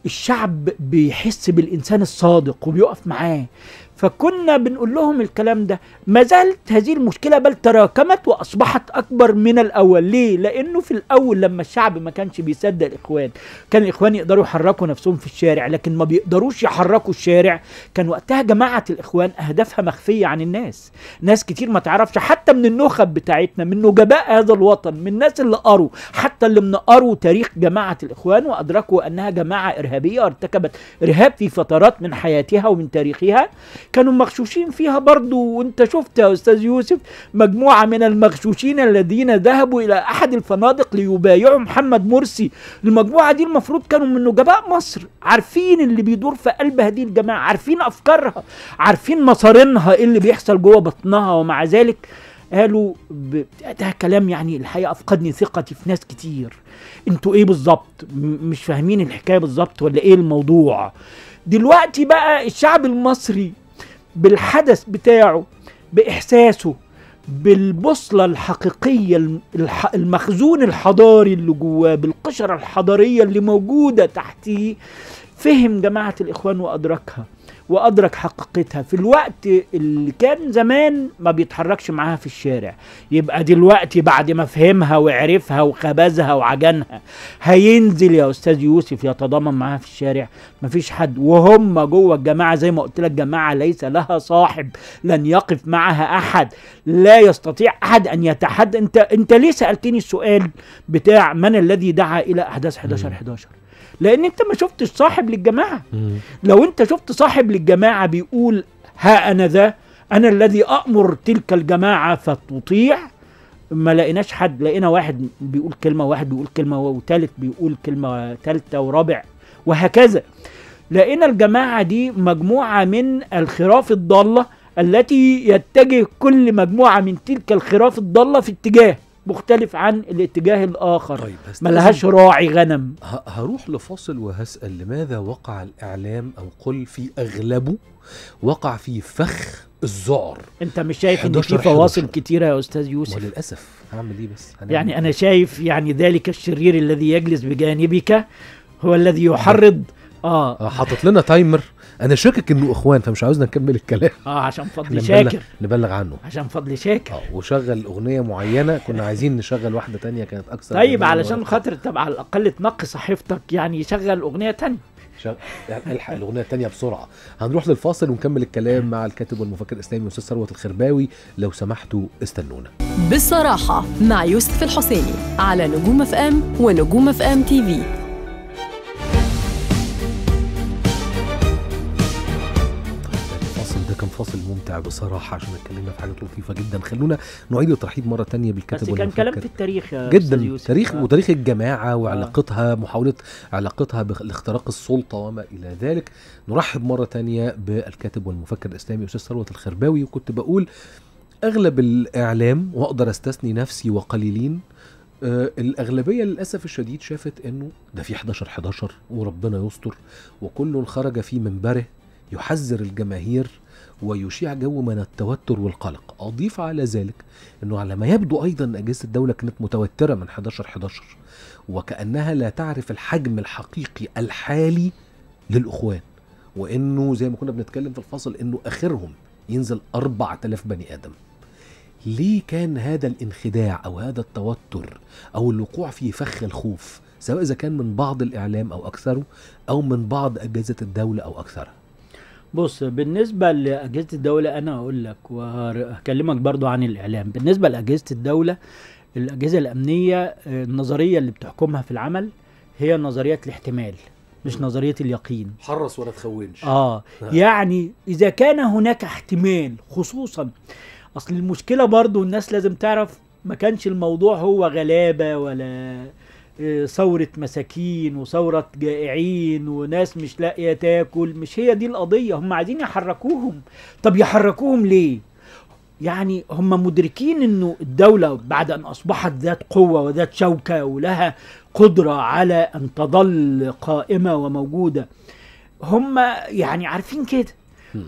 الشعب بيحس بالانسان الصادق وبيقف معاه فكنا بنقول لهم الكلام ده ما زالت هذه المشكلة بل تراكمت وأصبحت أكبر من الأول ليه؟ لأنه في الأول لما الشعب ما كانش بيصدق الإخوان كان الإخوان يقدروا يحركوا نفسهم في الشارع لكن ما بيقدروش يحركوا الشارع كان وقتها جماعة الإخوان أهدافها مخفية عن الناس ناس كتير ما تعرفش حتى من النخب بتاعتنا من نجباء هذا الوطن من الناس اللي قروا حتى اللي قروا تاريخ جماعة الإخوان وأدركوا أنها جماعة إرهابية ارتكبت إرهاب في فترات من حياتها ومن تاريخها كانوا مغشوشين فيها برضو وانت شفت يا استاذ يوسف مجموعة من المغشوشين الذين ذهبوا الى احد الفنادق ليبايعوا محمد مرسي المجموعة دي المفروض كانوا من نجباء مصر عارفين اللي بيدور في قلب هذه الجماعة عارفين افكارها عارفين مصارينها ايه اللي بيحصل جوه بطنها ومع ذلك قالوا ب... ده كلام يعني الحقيقه افقدني ثقتي في ناس كتير انتوا ايه بالظبط مش فاهمين الحكايه بالظبط ولا ايه الموضوع دلوقتي بقى الشعب المصري بالحدث بتاعه باحساسه بالبوصله الحقيقيه المخزون الحضاري اللي جواه بالقشره الحضاريه اللي موجوده تحتيه فهم جماعه الاخوان وادركها وادرك حقيقتها في الوقت اللي كان زمان ما بيتحركش معاها في الشارع يبقى دلوقتي بعد ما فهمها وعرفها وخبزها وعجنها هينزل يا استاذ يوسف يتضامن معاها في الشارع مفيش حد وهم جوه الجماعه زي ما قلت لك جماعه ليس لها صاحب لن يقف معها احد لا يستطيع احد ان يتحدى انت انت ليه سالتني السؤال بتاع من الذي دعا الى احداث 11 11 لان انت ما شفتش صاحب للجماعه لو انت شفت صاحب للجماعه بيقول ها انا ذا انا الذي امر تلك الجماعه فتطيع ما لقيناش حد لقينا واحد بيقول كلمه واحد بيقول كلمه وثالث بيقول كلمه ثالثه ورابع وهكذا لقينا الجماعه دي مجموعه من الخراف الضاله التي يتجه كل مجموعه من تلك الخراف الضاله في اتجاه مختلف عن الاتجاه الآخر طيب ملهاش راعي غنم هروح لفاصل وهسأل لماذا وقع الإعلام أو قل في أغلبه وقع في فخ الذعر انت مش شايف ان في فواصل كتيره يا استاذ يوسف وللاسف هعمل ايه بس هنعمل يعني إيه؟ انا شايف يعني ذلك الشرير الذي يجلس بجانبك هو الذي يحرض آه. اه حاطط لنا تايمر انا شاكك انه اخوان فمش عاوزنا نكمل الكلام اه عشان فضل شاكر نبلغ عنه عشان فضل شاكر اه وشغل اغنيه معينه كنا عايزين نشغل واحده تانية كانت اكثر طيب علشان خاطر طب على الاقل تنقي صحيفتك يعني شغل اغنيه تانية شغل الحق الاغنيه التانية بسرعه هنروح للفاصل ونكمل الكلام آه. مع الكاتب والمفكر الاسلامي الاستاذ ثروت الخرباوي لو سمحتوا استنونا بصراحه مع يوسف الحسيني على نجوم اف ام ونجوم اف ام تي في كان فاصل ممتع بصراحه عشان اتكلمنا في حاجات لطيفه جدا خلونا نعيد الترحيب مره تانية بالكاتب بس كان كلام في التاريخ يا جدا تاريخ آه. وتاريخ الجماعه آه. وعلاقتها آه. محاوله علاقتها باختراق السلطه وما الى ذلك نرحب مره تانية بالكاتب والمفكر الاسلامي استاذ ثروت الخرباوي وكنت بقول اغلب الاعلام واقدر استثني نفسي وقليلين آه الأغلبية للأسف الشديد شافت إنه ده في 11 11 وربنا يستر وكل خرج في منبره يحذر الجماهير ويشيع جو من التوتر والقلق أضيف على ذلك أنه على ما يبدو أيضا أجهزة الدولة كانت متوترة من 11-11 وكأنها لا تعرف الحجم الحقيقي الحالي للإخوان وأنه زي ما كنا بنتكلم في الفصل أنه آخرهم ينزل 4000 بني آدم ليه كان هذا الانخداع أو هذا التوتر أو الوقوع في فخ الخوف سواء إذا كان من بعض الإعلام أو أكثره أو من بعض أجهزة الدولة أو أكثرها بص بالنسبة لأجهزة الدولة أنا أقول لك وهكلمك برضو عن الإعلام بالنسبة لأجهزة الدولة الأجهزة الأمنية النظرية اللي بتحكمها في العمل هي نظرية الاحتمال مش نظرية اليقين حرص ولا تخونش آه يعني إذا كان هناك احتمال خصوصا أصل المشكلة برضو الناس لازم تعرف ما كانش الموضوع هو غلابة ولا ثورة مساكين وثورة جائعين وناس مش لاقية تاكل مش هي دي القضية هم عايزين يحركوهم طب يحركوهم ليه يعني هم مدركين انه الدولة بعد ان اصبحت ذات قوة وذات شوكة ولها قدرة على ان تظل قائمة وموجودة هم يعني عارفين كده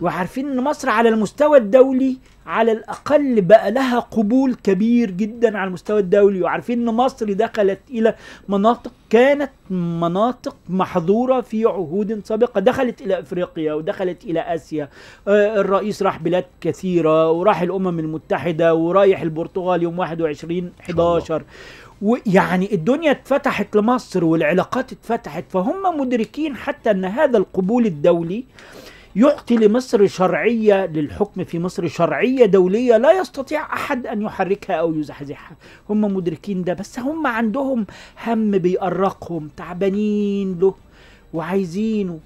وعارفين ان مصر على المستوى الدولي على الاقل بقى لها قبول كبير جدا على المستوى الدولي وعارفين ان مصر دخلت الى مناطق كانت مناطق محظوره في عهود سابقه دخلت الى افريقيا ودخلت الى اسيا آه، الرئيس راح بلاد كثيره وراح الامم المتحده ورايح البرتغال يوم 21 11 ويعني الدنيا اتفتحت لمصر والعلاقات اتفتحت فهم مدركين حتى ان هذا القبول الدولي يعطي لمصر شرعية للحكم في مصر شرعية دولية لا يستطيع أحد أن يحركها أو يزحزحها هم مدركين ده بس هم عندهم هم بيأرقهم تعبانين له وعايزينه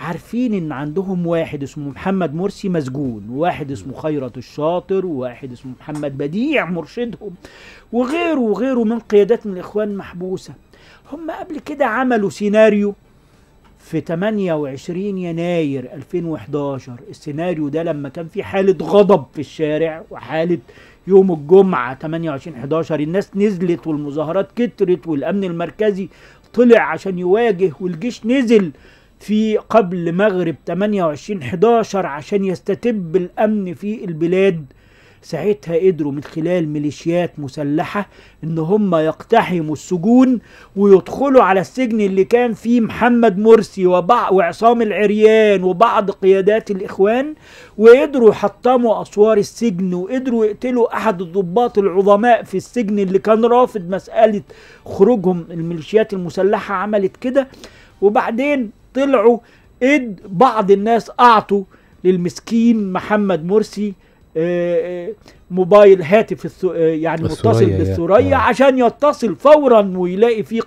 عارفين ان عندهم واحد اسمه محمد مرسي مسجون وواحد اسمه خيرت الشاطر وواحد اسمه محمد بديع مرشدهم وغيره وغيره من قيادات من الاخوان محبوسه هم قبل كده عملوا سيناريو في 28 يناير 2011 السيناريو ده لما كان في حالة غضب في الشارع وحالة يوم الجمعة 28 11 الناس نزلت والمظاهرات كترت والأمن المركزي طلع عشان يواجه والجيش نزل في قبل مغرب 28 11 عشان يستتب الأمن في البلاد ساعتها قدروا من خلال ميليشيات مسلحة ان هم يقتحموا السجون ويدخلوا على السجن اللي كان فيه محمد مرسي وعصام العريان وبعض قيادات الاخوان وقدروا يحطموا اسوار السجن وقدروا يقتلوا احد الضباط العظماء في السجن اللي كان رافض مسألة خروجهم الميليشيات المسلحة عملت كده وبعدين طلعوا إد بعض الناس أعطوا للمسكين محمد مرسي آه، آه، موبايل هاتف آه، يعني متصل بالثريا عشان يتصل فورا ويلاقي فيه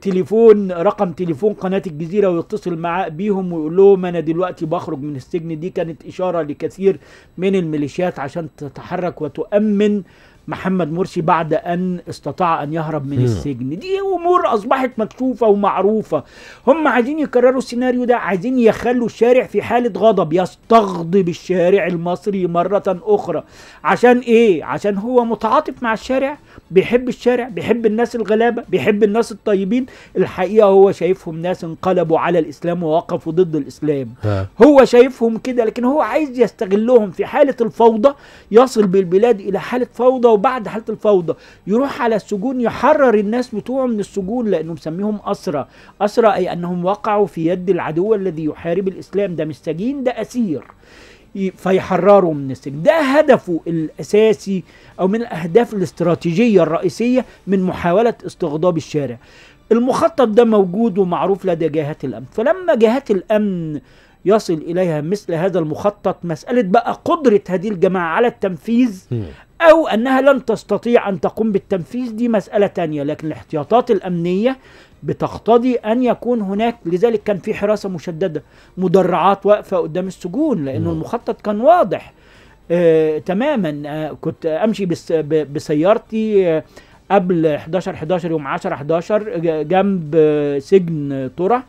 تليفون رقم تليفون قناة الجزيرة ويتصل معاه بيهم ويقول لهم أنا دلوقتي بخرج من السجن دي كانت إشارة لكثير من الميليشيات عشان تتحرك وتؤمن محمد مرسي بعد أن استطاع أن يهرب من السجن دي أمور أصبحت مكشوفة ومعروفة هم عايزين يكرروا السيناريو ده عايزين يخلوا الشارع في حالة غضب يستغضب الشارع المصري مرة أخرى عشان إيه؟ عشان هو متعاطف مع الشارع بيحب الشارع بيحب الناس الغلابة بيحب الناس الطيبين الحقيقة هو شايفهم ناس انقلبوا على الإسلام ووقفوا ضد الإسلام ها. هو شايفهم كده لكن هو عايز يستغلهم في حالة الفوضى يصل بالبلاد إلى حالة فوضى وبعد حالة الفوضى يروح على السجون يحرر الناس بتوعه من السجون لأنه مسميهم أسرى أسرى أي أنهم وقعوا في يد العدو الذي يحارب الإسلام ده مش سجين ده أسير فيحرروا من السجن ده هدفه الأساسي أو من الأهداف الاستراتيجية الرئيسية من محاولة استغضاب الشارع المخطط ده موجود ومعروف لدى جهات الأمن فلما جهات الأمن يصل إليها مثل هذا المخطط مسألة بقى قدرة هذه الجماعة على التنفيذ أو أنها لن تستطيع أن تقوم بالتنفيذ دي مسألة تانية لكن الاحتياطات الأمنية بتقتضي أن يكون هناك لذلك كان في حراسة مشددة مدرعات واقفة قدام السجون لأنه المخطط كان واضح آه تماما آه كنت أمشي بس بسيارتي آه قبل 11 11 يوم 10 11 جنب آه، سجن ترى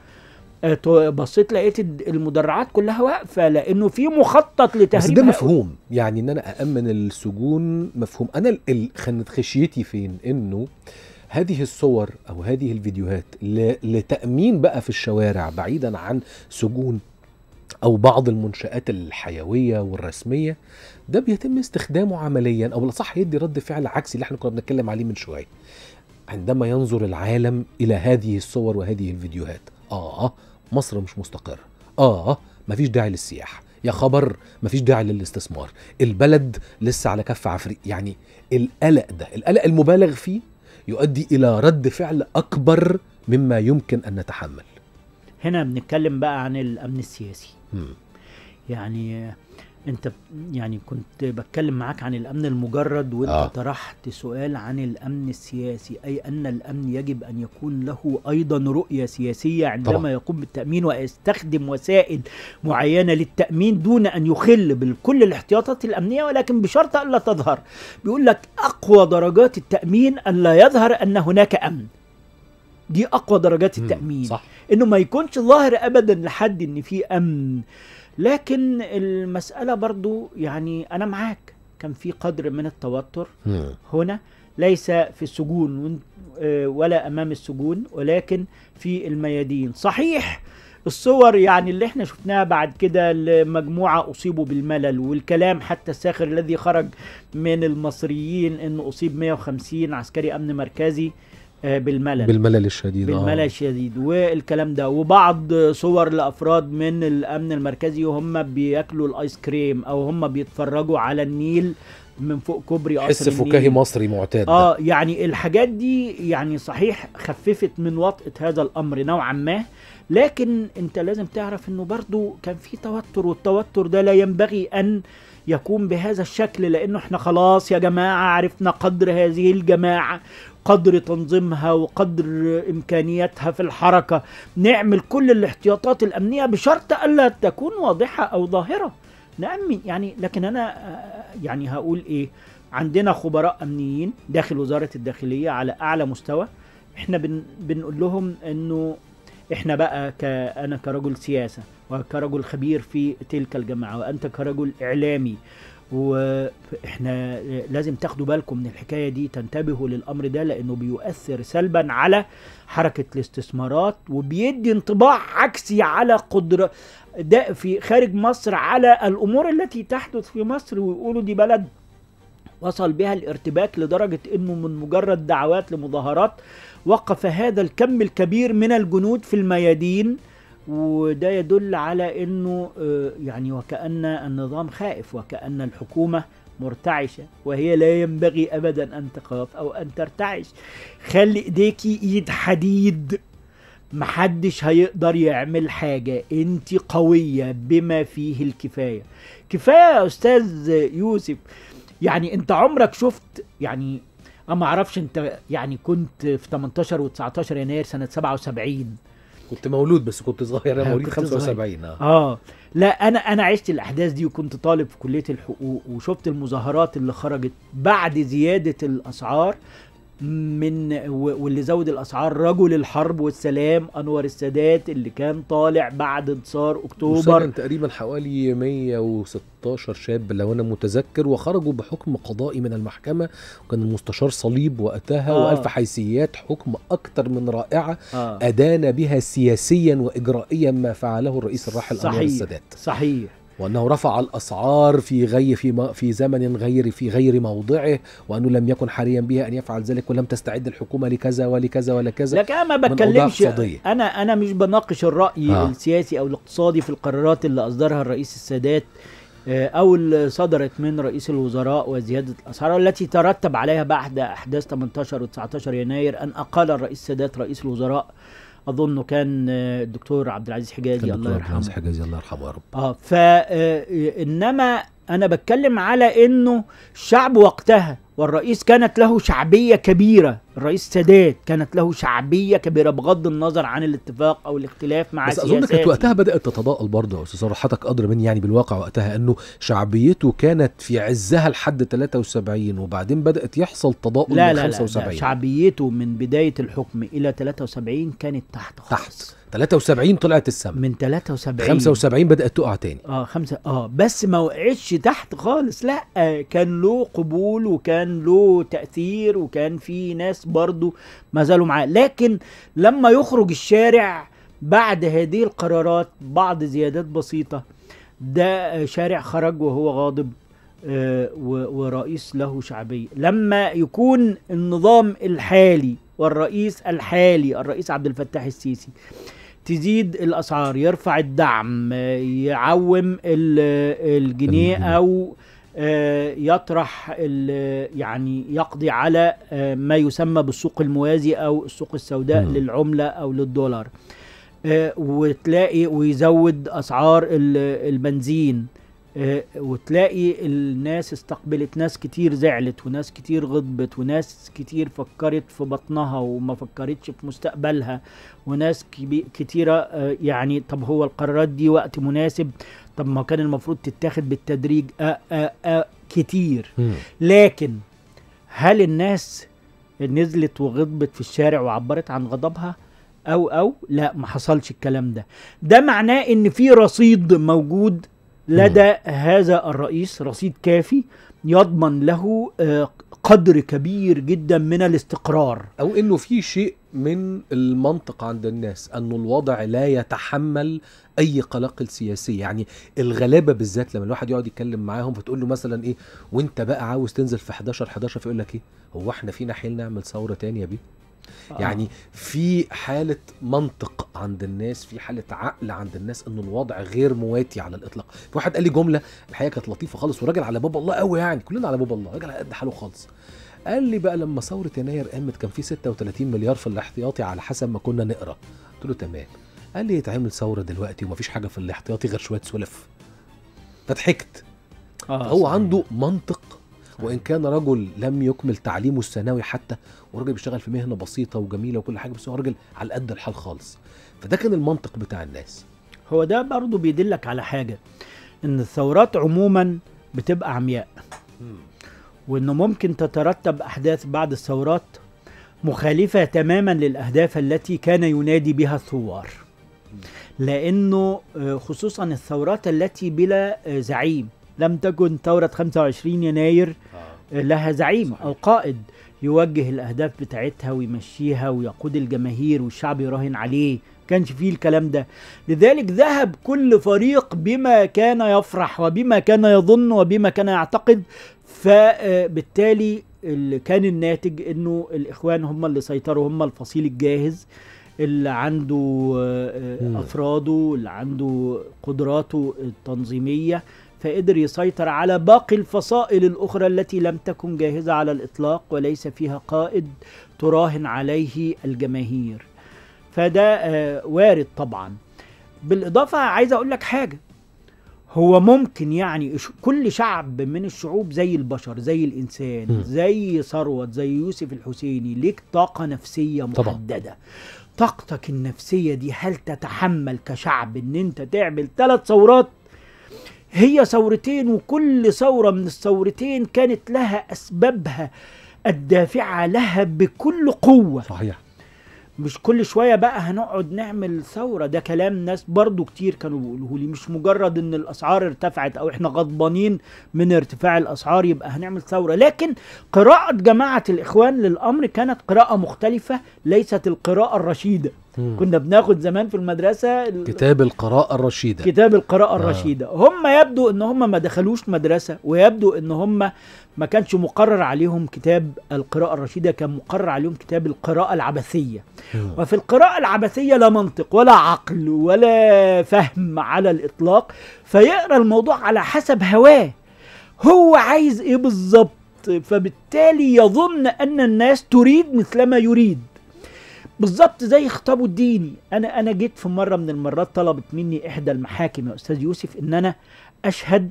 آه، بصيت لقيت المدرعات كلها واقفه لانه في مخطط لتهريب بس ده مفهوم يعني ان انا اامن السجون مفهوم انا كانت خشيتي فين انه هذه الصور او هذه الفيديوهات لتامين بقى في الشوارع بعيدا عن سجون او بعض المنشات الحيويه والرسميه ده بيتم استخدامه عمليا او الاصح يدي رد فعل عكسي اللي احنا كنا بنتكلم عليه من شويه عندما ينظر العالم الى هذه الصور وهذه الفيديوهات اه مصر مش مستقرة آه مفيش داعي للسياحة يا خبر مفيش داعي للاستثمار البلد لسه على كف عفريت يعني القلق ده القلق المبالغ فيه يؤدي إلى رد فعل أكبر مما يمكن أن نتحمل هنا بنتكلم بقى عن الأمن السياسي م. يعني انت يعني كنت بتكلم معاك عن الامن المجرد وانت آه. طرحت سؤال عن الامن السياسي اي ان الامن يجب ان يكون له ايضا رؤيه سياسيه عندما طبعا. يقوم بالتامين ويستخدم وسائل معينه للتامين دون ان يخل بكل الاحتياطات الامنيه ولكن بشرط الا تظهر بيقول لك اقوى درجات التامين ان لا يظهر ان هناك امن دي اقوى درجات التامين صح. انه ما يكونش ظاهر ابدا لحد ان في امن لكن المسألة برضو يعني أنا معاك كان في قدر من التوتر نعم. هنا ليس في السجون آه، ولا أمام السجون ولكن في الميادين صحيح الصور يعني اللي احنا شفناها بعد كده لمجموعة أصيبوا بالملل والكلام حتى الساخر الذي خرج من المصريين أنه أصيب 150 عسكري أمن مركزي آه، بالملل بالملل الشديد آه. بالملل آه. الشديد والكلام ده وبعض صور لافراد من الامن المركزي وهم بياكلوا الايس كريم او هم بيتفرجوا على النيل من فوق كوبري حس فكاهي مصري معتاد اه يعني الحاجات دي يعني صحيح خففت من وطأة هذا الامر نوعا ما لكن انت لازم تعرف انه برضو كان في توتر والتوتر ده لا ينبغي ان يكون بهذا الشكل لانه احنا خلاص يا جماعه عرفنا قدر هذه الجماعه قدر تنظيمها وقدر إمكانياتها في الحركة نعمل كل الاحتياطات الأمنية بشرط ألا تكون واضحة أو ظاهرة نأمن يعني لكن أنا آه، يعني هقول إيه عندنا خبراء أمنيين داخل وزارة الداخلية على أعلى مستوى احنا بن بنقول لهم انه احنا بقى ك انا كرجل سياسه وكرجل خبير في تلك الجماعه وانت كرجل اعلامي واحنا لازم تاخدوا بالكم من الحكايه دي تنتبهوا للامر ده لانه بيؤثر سلبا على حركه الاستثمارات وبيدي انطباع عكسي على قدره ده في خارج مصر على الامور التي تحدث في مصر ويقولوا دي بلد وصل بها الارتباك لدرجه انه من مجرد دعوات لمظاهرات وقف هذا الكم الكبير من الجنود في الميادين وده يدل على انه آه، يعني وكأن النظام خائف وكأن الحكومة مرتعشة وهي لا ينبغي أبدا أن تخاف أو أن ترتعش خلي إيديكي إيد حديد محدش هيقدر يعمل حاجة انت قوية بما فيه الكفاية كفاية يا أستاذ يوسف يعني انت عمرك شفت يعني انا ما اعرفش انت يعني كنت في 18 و19 يناير سنه 77 كنت مولود بس كنت صغير انا آه، مواليد 75 آه. اه لا انا انا عشت الاحداث دي وكنت طالب في كليه الحقوق وشفت المظاهرات اللي خرجت بعد زياده الاسعار من واللي زود الاسعار رجل الحرب والسلام انور السادات اللي كان طالع بعد انتصار اكتوبر تقريبا حوالي 116 شاب لو انا متذكر وخرجوا بحكم قضائي من المحكمه وكان المستشار صليب وقتها آه. والف حيثيات حكم اكثر من رائعه آه. ادان بها سياسيا واجرائيا ما فعله الرئيس الراحل انور السادات صحيح وانه رفع الاسعار في غي في في زمن غير في غير موضعه وانه لم يكن حريا بها ان يفعل ذلك ولم تستعد الحكومه لكذا ولكذا ولكذا لكن انا ما بتكلمش انا انا مش بناقش الراي آه. السياسي او الاقتصادي في القرارات اللي اصدرها الرئيس السادات آه، او اللي صدرت من رئيس الوزراء وزياده الاسعار التي ترتب عليها بعد احداث 18 و 19 يناير ان اقال الرئيس السادات رئيس الوزراء اظنه كان آه، الدكتور عبد العزيز حجازي الله يرحمه عبد العزيز حجازي الله يرحمه يا رب اه فانما آه، آه، انا بتكلم على انه الشعب وقتها والرئيس كانت له شعبيه كبيره الرئيس سادات كانت له شعبيه كبيره بغض النظر عن الاتفاق او الاختلاف مع بس اظن كانت وقتها بدات تتضاءل برضه يا استاذ حضرتك ادرى مني يعني بالواقع وقتها انه شعبيته كانت في عزها لحد 73 وبعدين بدات يحصل تضاءل لا من لا 75 لا, لا شعبيته من بدايه الحكم الى 73 كانت تحت خالص تحت 73 طلعت السما من 73 75 بدات تقع تاني اه خمسة اه بس ما وقعتش تحت خالص لا آه، كان له قبول وكان له تاثير وكان في ناس برضو ما زالوا معاه لكن لما يخرج الشارع بعد هذه القرارات بعض زيادات بسيطة ده شارع خرج وهو غاضب آه، ورئيس له شعبية لما يكون النظام الحالي والرئيس الحالي الرئيس عبد الفتاح السيسي تزيد الاسعار يرفع الدعم آه، يعوم الجنيه او آه، يطرح يعني يقضي على آه، ما يسمى بالسوق الموازي او السوق السوداء م. للعمله او للدولار آه، وتلاقي ويزود اسعار البنزين وتلاقي الناس استقبلت ناس كتير زعلت وناس كتير غضبت وناس كتير فكرت في بطنها وما فكرتش في مستقبلها وناس كتيرة يعني طب هو القرارات دي وقت مناسب طب ما كان المفروض تتاخد بالتدريج آآ آآ كتير م. لكن هل الناس نزلت وغضبت في الشارع وعبرت عن غضبها او او لا ما حصلش الكلام ده ده معناه ان في رصيد موجود لدى م. هذا الرئيس رصيد كافي يضمن له آه، قدر كبير جدا من الاستقرار او انه في شيء من المنطق عند الناس أن الوضع لا يتحمل أي قلاقل سياسية يعني الغلابة بالذات لما الواحد يقعد يتكلم معاهم فتقول له مثلا إيه وأنت بقى عاوز تنزل في 11 11 فيقول لك إيه هو إحنا فينا حيل نعمل ثورة تانية بيه آه. يعني في حالة منطق عند الناس في حالة عقل عند الناس ان الوضع غير مواتي على الاطلاق في واحد قال لي جملة الحقيقة كانت لطيفة خالص وراجل على باب الله قوي يعني كلنا على باب الله راجل على قد حاله خالص قال لي بقى لما ثوره يناير قامت كان في 36 مليار في الاحتياطي على حسب ما كنا نقرا قلت له تمام قال لي يتعمل ثوره دلوقتي ومفيش حاجه في الاحتياطي غير شويه سلف فضحكت آه هو عنده منطق وان كان رجل لم يكمل تعليمه الثانوي حتى وراجل بيشتغل في مهنه بسيطه وجميله وكل حاجه بس هو راجل على قد الحال خالص فده كان المنطق بتاع الناس هو ده برضه بيدلك على حاجه ان الثورات عموما بتبقى عمياء وانه ممكن تترتب احداث بعد الثورات مخالفه تماما للاهداف التي كان ينادي بها الثوار لانه آه، خصوصا الثورات التي بلا آه، زعيم لم تكن ثوره 25 يناير آه، لها زعيم او قائد يوجه الاهداف بتاعتها ويمشيها ويقود الجماهير والشعب يراهن عليه كانش فيه الكلام ده لذلك ذهب كل فريق بما كان يفرح وبما كان يظن وبما كان يعتقد فبالتالي اللي كان الناتج انه الاخوان هم اللي سيطروا هم الفصيل الجاهز اللي عنده آه، افراده اللي عنده قدراته التنظيميه فقدر يسيطر على باقي الفصائل الاخرى التي لم تكن جاهزه على الاطلاق وليس فيها قائد تراهن عليه الجماهير فده آه، وارد طبعا بالاضافه عايز اقول لك حاجه هو ممكن يعني كل شعب من الشعوب زي البشر زي الانسان م. زي ثروت زي يوسف الحسيني ليك طاقه نفسيه محدده طبعا. طاقتك النفسيه دي هل تتحمل كشعب ان انت تعمل ثلاث ثورات هي ثورتين وكل ثوره من الثورتين كانت لها اسبابها الدافعه لها بكل قوه صحيح مش كل شويه بقى هنقعد نعمل ثوره ده كلام ناس برضو كتير كانوا بيقولوه لي مش مجرد ان الاسعار ارتفعت او احنا غضبانين من ارتفاع الاسعار يبقى هنعمل ثوره لكن قراءه جماعه الاخوان للامر كانت قراءه مختلفه ليست القراءه الرشيده مم. كنا بناخد زمان في المدرسه كتاب القراءه الرشيده كتاب القراءه آه. الرشيده آه. هم يبدو ان هم ما دخلوش مدرسه ويبدو ان هم ما كانش مقرر عليهم كتاب القراءه الرشيده كان مقرر عليهم كتاب القراءه العبثيه مم. وفي القراءه العبثيه لا منطق ولا عقل ولا فهم على الاطلاق فيقرا الموضوع على حسب هواه هو عايز ايه بالظبط فبالتالي يظن ان الناس تريد مثل ما يريد بالظبط زي خطابه الديني انا انا جيت في مره من المرات طلبت مني احدى المحاكم يا استاذ يوسف ان انا اشهد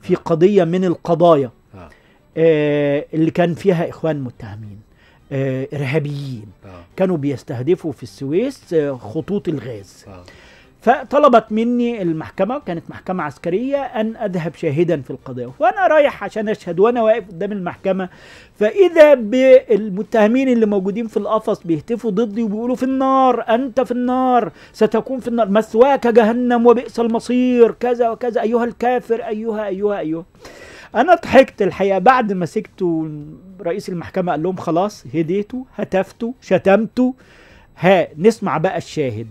في آه. قضيه من القضايا آه. آه اللي كان فيها اخوان متهمين آه ارهابيين آه. كانوا بيستهدفوا في السويس آه خطوط الغاز فطلبت مني المحكمة كانت محكمة عسكرية أن أذهب شاهدا في القضية وأنا رايح عشان أشهد وأنا واقف قدام المحكمة فإذا بالمتهمين اللي موجودين في القفص بيهتفوا ضدي وبيقولوا في النار أنت في النار ستكون في النار مسواك جهنم وبئس المصير كذا وكذا أيها الكافر أيها أيها أيها أنا ضحكت الحقيقة بعد ما سكتوا رئيس المحكمة قال لهم خلاص هديته هتفته شتمته ها نسمع بقى الشاهد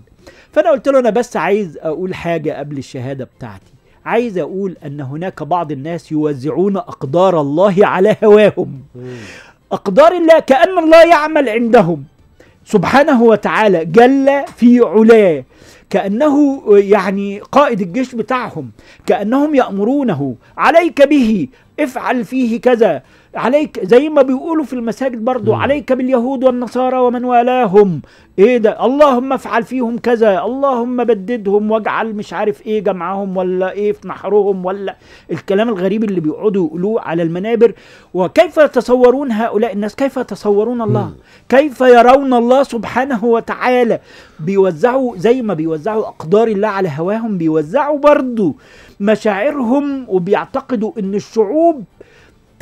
فانا قلت له انا بس عايز اقول حاجه قبل الشهاده بتاعتي عايز اقول ان هناك بعض الناس يوزعون اقدار الله على هواهم اقدار الله كان الله يعمل عندهم سبحانه وتعالى جل في علاه كأنه يعني قائد الجيش بتاعهم كأنهم يأمرونه عليك به افعل فيه كذا عليك زي ما بيقولوا في المساجد برضو عليك باليهود والنصارى ومن والاهم ايه ده اللهم افعل فيهم كذا اللهم بددهم واجعل مش عارف ايه جمعهم ولا ايه في نحرهم ولا الكلام الغريب اللي بيقعدوا يقولوه على المنابر وكيف يتصورون هؤلاء الناس كيف يتصورون الله كيف يرون الله سبحانه وتعالى بيوزعوا زي ما بيوزعوا اقدار الله على هواهم بيوزعوا برضو مشاعرهم وبيعتقدوا ان الشعوب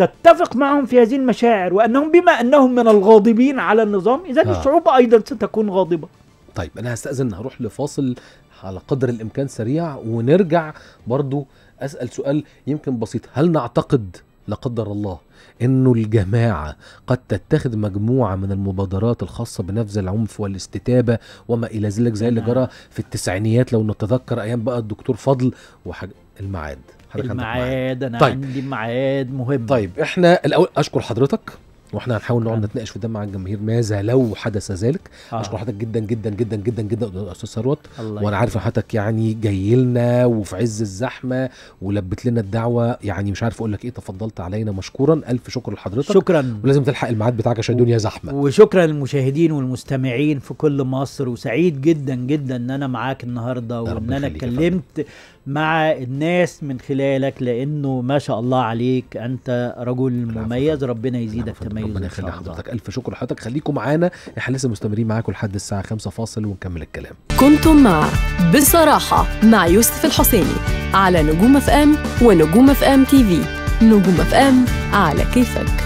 تتفق معهم في هذه المشاعر وأنهم بما أنهم من الغاضبين على النظام إذا آه. الشعوب أيضا ستكون غاضبة طيب أنا هستأذن هروح لفاصل على قدر الإمكان سريع ونرجع برضو أسأل سؤال يمكن بسيط هل نعتقد لا قدر الله انه الجماعه قد تتخذ مجموعه من المبادرات الخاصه بنفذ العنف والاستتابه وما الى ذلك زي اللي نعم. جرى في التسعينيات لو نتذكر ايام بقى الدكتور فضل وحاج المعاد حضرتك الميعاد انا طيب. عندي ميعاد مهم طيب احنا الاول اشكر حضرتك واحنا هنحاول نقعد آه. نتناقش قدام مع الجماهير ماذا لو حدث ذلك آه. اشكر حضرتك جدا جدا جدا جدا جدا استاذ ثروت وانا عارف ان حضرتك يعني جاي لنا وفي عز الزحمه ولبت لنا الدعوه يعني مش عارف اقول لك ايه تفضلت علينا مشكورا الف شكر لحضرتك شكرا ولازم تلحق الميعاد بتاعك عشان الدنيا زحمه وشكرا للمشاهدين والمستمعين في كل مصر وسعيد جدا جدا ان انا معاك النهارده وان انا اتكلمت مع الناس من خلالك لانه ما شاء الله عليك انت رجل مميز ربنا يزيدك تميز ربنا يخلي حضرتك الف شكر لحضرتك خليكم معانا احنا لسه مستمرين معاكم لحد الساعه 5 فاصل ونكمل الكلام كنتم مع بصراحه مع يوسف الحسيني على نجوم اف ام ونجوم اف ام تي في نجوم اف ام على كيفك